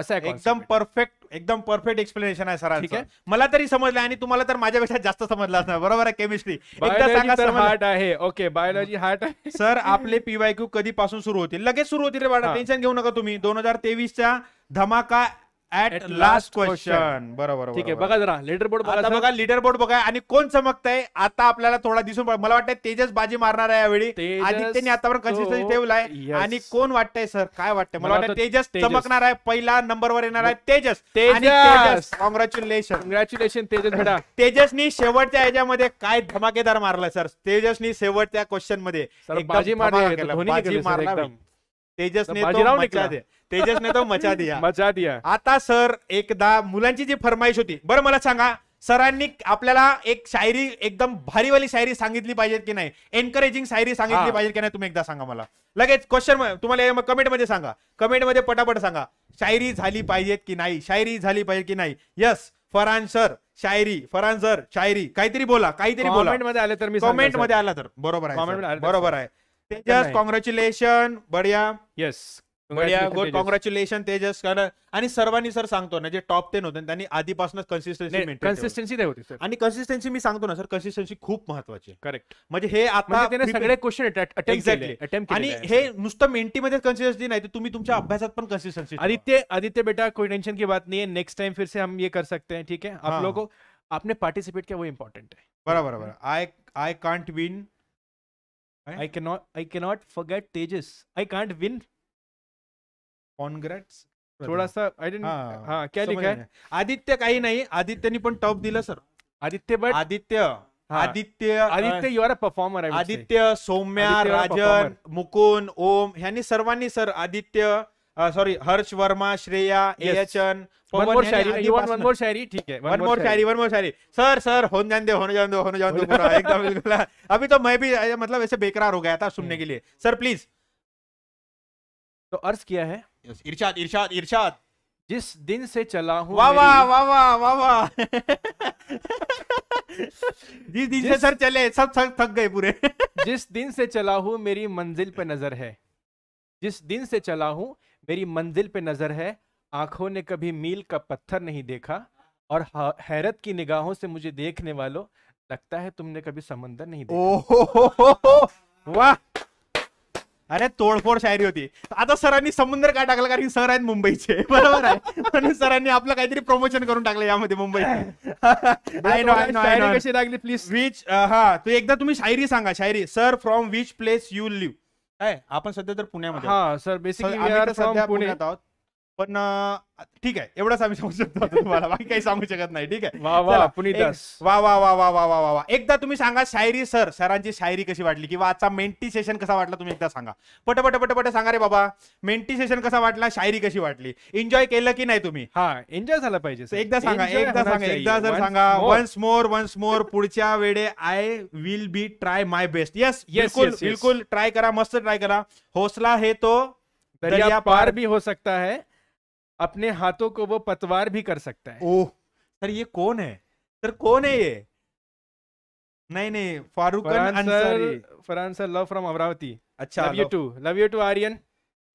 असं एकदम परफेक्ट एकदम परफेक्ट एक्सप्लेनेशन आहे सर ठीक आहे मला तरी समजलं आणि तुम्हाला तर माझ्यापेक्षा जास्त समजलं असणार बरोबर आहे केमिस्ट्री हार्ट आहे ओके बायोलॉजी हार्ट आहे सर आपले पीवायक्यू क्यू कधीपासून सुरू होतील लगेच सुरू होतील रे बाळा टेन्शन घेऊ नका तुम्ही दोन हजार तेवीसच्या धमाका ऍट लास्ट क्वेश्चन बरोबर ठीक आहे बघा जरा लिडर बोर्ड आता बघा लिडर बोर्ड बघा आणि कोण चमकतंय आता आपल्याला थोडा दिसून मला वाटतं तेजस बाजी मारणार आहे यावेळी आदित्यने आतापर्यंत कन्सिस्टन्सी हो, ठेवलाय आणि कोण वाटतंय सर काय वाटतंय मला वाटतं तेजस चमकणार आहे पहिला नंबरवर येणार आहे तेजस तेजस कॉंग्रॅच्युलेशन कॉंग्रॅच्युलेशन तेजस भेटा तेजसनी शेवटच्या याच्यामध्ये काय धमाकेदार मारलाय सर तेजसनी शेवटच्या क्वेश्चन मध्ये बाजी मारली तेजसने तेजसने तो मचा दिया मचा दिया आता सर एकदा मुलांची जी फरमाईश होती बरं मला सांगा सरांनी आपल्याला एक शायरी एकदम भारीवाली शायरी सांगितली पाहिजे की नाही एनकरेजिंग शायरी सांगितली पाहिजे की नाही तुम्ही एकदा सांगा मला लगेच क्वेश्चन तुम्हाला कमेंट मध्ये सांगा कमेंट मध्ये पटापट सांगा शायरी झाली पाहिजे की नाही शायरी झाली पाहिजे की नाही यस फरान सर शायरी फरान सर शायरी काहीतरी बोला काहीतरी बोला मध्ये आले तर मी कमेंट मध्ये आला तर बरोबर आहे बरोबर आहे तेजस कॉंग्रॅच्युलेशन बढिया येस गुड कॉंग्रॅच्युलेशन तेजस कारण आणि सर्वांनी सर सांगतो ना जे टॉप टेन होते त्यांनी आधीपासूनच कन्सिस्टन्सी कन्सिस्टन्सी नाही होती आणि कन्सिस्टन्सी मी सांगतो ना सर कन्सिस्टन्सी खूप महत्वाची करेक्ट म्हणजे हे आता म्हणजे सगळे क्वेश्चन आणि हे नुसतं मेंटी मध्ये कन्सिस्टन्सी नाही तर तुम्ही तुमच्या अभ्यासात पण कन्सिस्टन्सी आदित्य आदित्य बेटा कोई टेंशन की बात नाही है नेक्स्ट टाइम फिर से हम ये कर सकते हैं ठीक है आप लोगों आपने पार्टिसिपेट किया वो इंपॉर्टेंट है बराबर बराबर I I can't win I can not I can not forget Tejas I can't win congrats थोडासा आय हा क्या लिखा है आदित्य काही नाही आदित्यनी पण टॉप दिलं sir Aditya but Aditya Aditya Aditya are a performer Aditya Saumya Rajan Mukund Om ह्यांनी सर्वांनी सर आदित्य सॉरी हर्ष वर्मा श्रेया एचन one more shayari one more shayari ठीक है one more shayari shayari sir sir होन जान दे होने जान दो होने जान दो अभी तो मैं भी मतलब ऐसे बेकरार हो गया था सुनने के लिए सर प्लीज तो अर्ज किया है yes, इरशाद इरशाद इरशाद जिस दिन से चला हूँ वाह वाह वाह वाह वाह वाह जिस दिन से सर चले सब थक थक गए पूरे जिस दिन से चला हूँ मेरी मंजिल पे नजर है जिस दिन से चला हूँ मेरी मंजिल पे नजर है आंखों ने कभी मील का पत्थर नहीं देखा और हैरत की निगाहों से मुझे देखने वालों लगता है तुमने कभी समंदर नहीं देखा ओहो वाह अरे तोडफोड शायरी होती आता सरांनी समुद्र काय टाकला कारण सर आहेत मुंबईचे बरोबर आहे म्हणून सरांनी आपलं काहीतरी प्रमोशन करून टाकलं यामध्ये मुंबई कशी लागली प्लीज विच हा तू एकदा तुम्ही शायरी सांगा शायरी sir from which place you live आपण सध्या तर पुण्यामध्ये सर बेसिकली पुण्यात आहोत पण ठीक आहे एवढंच आम्ही सांगू शकतो तुम्हाला बाकी काही सांगू शकत नाही ठीक आहे वा वा वा वा वा वा वा वा एकदा तुम्ही सांगा शायरी सर सरांची शायरी कशी वाटली किंवा आजचा मेंटी सेशन कसा वाटला तुम्ही एकदा सांगा पटपट पटपट सांगा रे बाबा मेंटी सेशन कसा वाटला शायरी कशी वाटली एन्जॉय केलं की नाही तुम्ही हा एन्जॉय झालं पाहिजे एकदा सांगा एकदा सांगा एकदा जर सांगा वन्स मोर वन्स मोर पुढच्या वेळे I will be try my best yes बिलकुल बिलकुल ट्राय करा मस्त ट्राय करा हौसला हे तो दरिया पार भी हो सकता है अपने हाथों को वो पतवार भी कर सकता है ओह सर ये कौन है सर कौन है ये नहीं नहीं Farooq Farhan sir love from Amravati अच्छा love you too love you too Aryan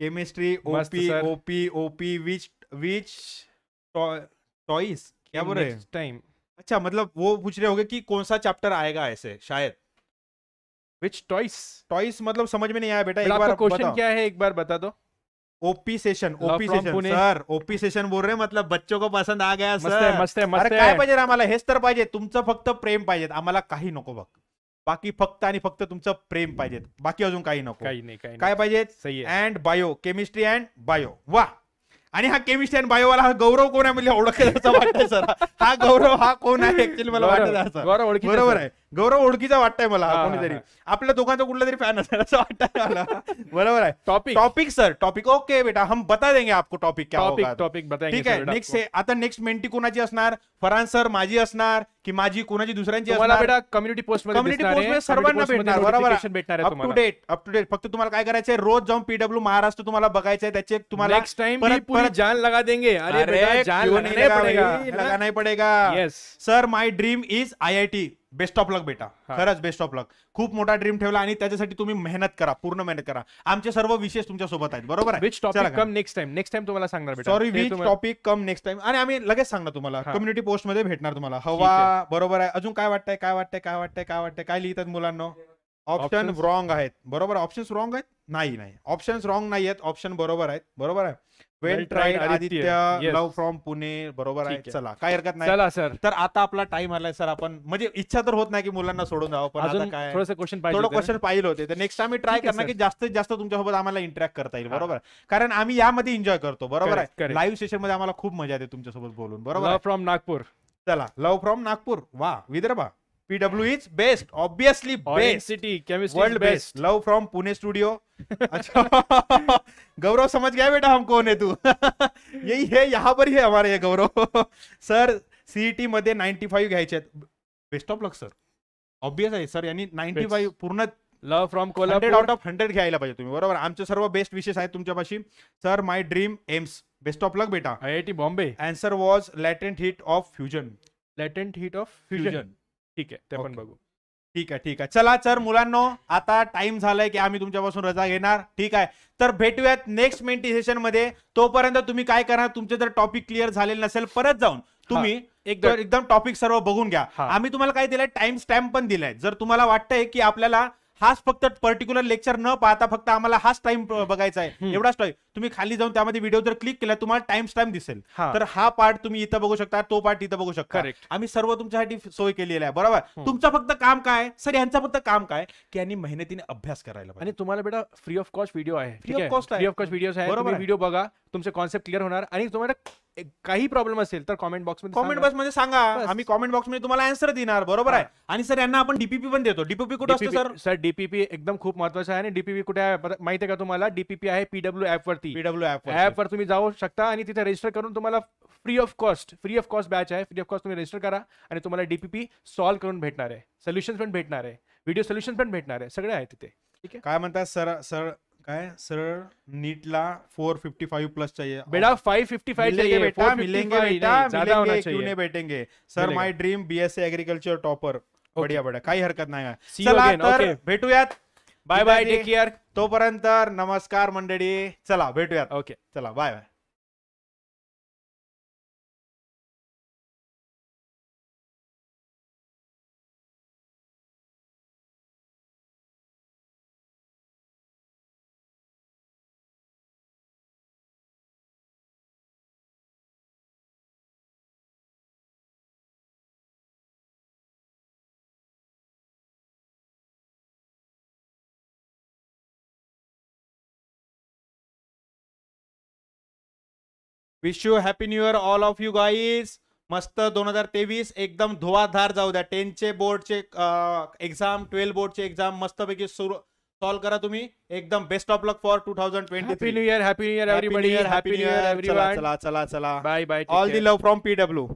chemistry OP OP OP which which टॉइस क्या बोल रहे हैं टाइम अच्छा मतलब वो पूछ रहे होंगे कि कौन सा चैप्टर आएगा ऐसे शायद विच टॉइस टॉइस मतलब समझ में नहीं आया बेटा एक बार क्वेश्चन क्या है एक बार बता दो OP session OP session sir OP session बोल रहे मतलब बच्चों को पसंद आ गया सर मस्त है मस्त काय पाहिजे आम्हाला हेच तर पाहिजे तुमचं फक्त प्रेम पाहिजेत आम्हाला काही नको बघ बाकी फक्त आणि फक्त तुमचं प्रेम पाहिजेत बाकी अजून काही नको काही नाही काय पाहिजे and bio chemistry and bio वा आणि हा केमिस्ट्री अँड बायोवाला हा गौरव कोण आहे म्हणजे वाटतं सर हा गौरव हा कोण आहे ऍक्च्युली मला वाटत बरोबर आहे गौरव ओळखीचा वाटतंय मला कोणीतरी आपल्या दोघांचा कुठला तरी फॅन असेल असं वाटतंय मला बरोबर आहे topic topic sir topic okay बेटा हम बता देंगे आपको टॉपिक क्या टॉपिक टॉपिक ठीक आहे नेक्स्ट आता नेक्स्ट मेंटी कोणाची असणार फरान सर माझी असणार की माझी कोणाची दुसऱ्यांची बेटा कम्युनिटी पोस्ट कम्युनिटी पोस्ट सर्वांना भेटणार बरोबर भेटणार up to date up to date फक्त तुम्हाला काय करायचंय रोज जाऊन पीडब्ल्यू महाराष्ट्र तुम्हाला बघायचंय त्याचे तुम्हाला नेक्स्ट टाइम जान लगा देंगे अरे जान लगाना ही पडेगा sir my dream is T best of luck बेटा खरंच बेस्ट ऑफ लक खूप मोठा ड्रीम ठेवला आणि त्याच्यासाठी तुम्ही मेहनत करा पूर्ण मेहनत करा आमचे सर्व विशेष तुमच्या सोबत आहेत बरोबर आहे come next time next time तुम्हाला सांगणार sorry which topic come next time आणि आम्ही लगेच सांगणार तुम्हाला कम्युनिटी पोस्ट मध्ये भेटणार तुम्हाला हवा बरोबर आहे अजून काय वाटतंय काय वाटतंय काय वाटतंय काय वाटतंय काय लिहितात मुलांना ऑप्शन रॉंग आहेत बरोबर ऑप्शन रॉंग आहेत नाही नाही ऑप्शन्स रॉंग नाही आहेत ऑप्शन बरोबर आहेत बरोबर आहे well tried Aditya love from Pune बरोबर आहे चला काय हरकत नाही चला सर तर आता आपला टाइम आलाय सर आपण म्हणजे इच्छा तर होत नाही की मुलांना सोडून जावं पण आता काय क्वेश्चन थोडं क्वेश्चन पाहिजे होते तर नेक्स्ट आम्ही ट्राय करणार की जास्तीत जास्त तुमच्यासोबत आम्हाला इंटरॅक्ट करता येईल बरोबर कारण आम्ही यामध्ये एन्जॉय करतो बरोबर आहे लाईव्ह सेशन मध्ये आम्हाला खूप मजा येते तुमच्यासोबत बोलून बरोबर फ्रॉम नागपूर चला लव फ्रॉम नागपूर वा Vidarbha PW is best obviously best city chemistry world best love from Pune studio अच्छा गौरव समझ गया बेटा हम कौन है तू यही है यहाँ पर ही है हमारे गौरव सर सीईटी e मध्ये 95 फाईव्ह घ्यायचे best of luck sir obvious आहे सर यांनी नाईन्टी फाईव्ह पूर्ण love from Kolhapur out of hundred घ्यायला पाहिजे तुम्ही बरोबर आमचे सर्व बेस्ट विशेष आहेत तुमच्यापाशी sir my dream AIIMS best of luck बेटा I I T Bombay answer was latent heat of fusion latent heat of fusion ठीक आहे ते पण बघू ठीक आहे ठीक आहे चला सर मुलांनो आता टाइम झालाय की आम्ही तुमच्यापासून रजा घेणार ठीक आहे तर भेटूयात नेक्स्ट मेंटी सेशन मध्ये तोपर्यंत तुम्ही काय करणार तुमचे जर टॉपिक क्लिअर झालेले नसेल परत जाऊन तुम्ही एकदम टॉपिक सर्व बघून घ्या आम्ही तुम्हाला काय दिलंय टाइम स्टॅम्प पण दिलाय जर तुम्हाला वाटतंय की आपल्याला हाच फक्त पर्टिक्युलर लेक्चर न पाहता फक्त आम्हाला हाच टाइम बघायचा आहे एवढाच टाइम तुम्ही खाली जाऊन त्यामध्ये व्हिडिओ जर क्लिक केला तुम्हाला टाइम टाइम दिसेल तर हा पार्ट तुम्ही इथं बघू शकता तो पार्ट इथं बघू शकता आम्ही सर्व तुमच्यासाठी सोय केलेली आहे बरोबर तुमचं फक्त काम काय सर यांचं फक्त काम काय की यांनी मेहनतीने अभ्यास करायला आणि तुम्हाला बेटा फ्री ऑफ कॉस्ट व्हिडिओ आहे free of cost free of cost video आहे बरोबर व्हिडिओ बघा तुमचे कॉन्सेप्ट क्लिअर होणार आणि तुम्हाला काही प्रॉब्लेम असेल तर कॉमेंट बॉक्स मध्ये कॉमेंट बॉक्स मध्ये सांगा आम्ही कॉमेंट बॉक्स मध्ये तुम्हाला आन्सर देणार बरोबर आहे आणि सर यांना आपण डीपीपी पण देतो डीपीपी कुठे असतो सर सर डीपीपी एकदम खूप महत्वाचं आहे आणि डीपीपी कुठे आहे माहिती आहे का तुम्हाला डीपीपी आहे पीडब्ल्यू ऍप वरती पीडब्ल्यू ऍप ऍप वर तुम्ही जाऊ शकता आणि तिथे रजिस्टर करून तुम्हाला free of cost free of cost batch आहे फ्री ऑफ कॉस्ट तुम्ही रजिस्टर करा आणि तुम्हाला डीपीपी सॉल्व्ह करून भेटणार आहे सोल्युशन पण भेटणार आहे व्हिडिओ सोल्युशन पण भेटणार आहे सगळे आहे तिथे ठीक आहे काय म्हणतात सर सर सर नीटला फोर फिफ्टी फाइव प्लस चाहिए बेटा फाइव फिफ्टी फाइव चाहिए बेटा मिलेंगे बेटा ज्यादा होना चाहिए क्यों नहीं बैठेंगे sir my dream BSc agriculture topper बढ़िया बढ़िया काही हरकत नाही चला तर भेटूयात बाय बाय टेक केअर तोपर्यंत नमस्कार मंडळी चला भेटूयात ओके चला bye bye wish you happy new year all of you guys मस्त दोन हजार तेवीस एकदम धुवाधार जाऊ द्या टेनचे बोर्डचे एक्झाम ट्वेल्व बोर्डचे एक्झाम मस्तपैकी सुरू सॉल्व करा तुम्ही एकदम best of luck for two thousand twenty new year happy new year year happy new year चला चला चला bye bye all the love from PW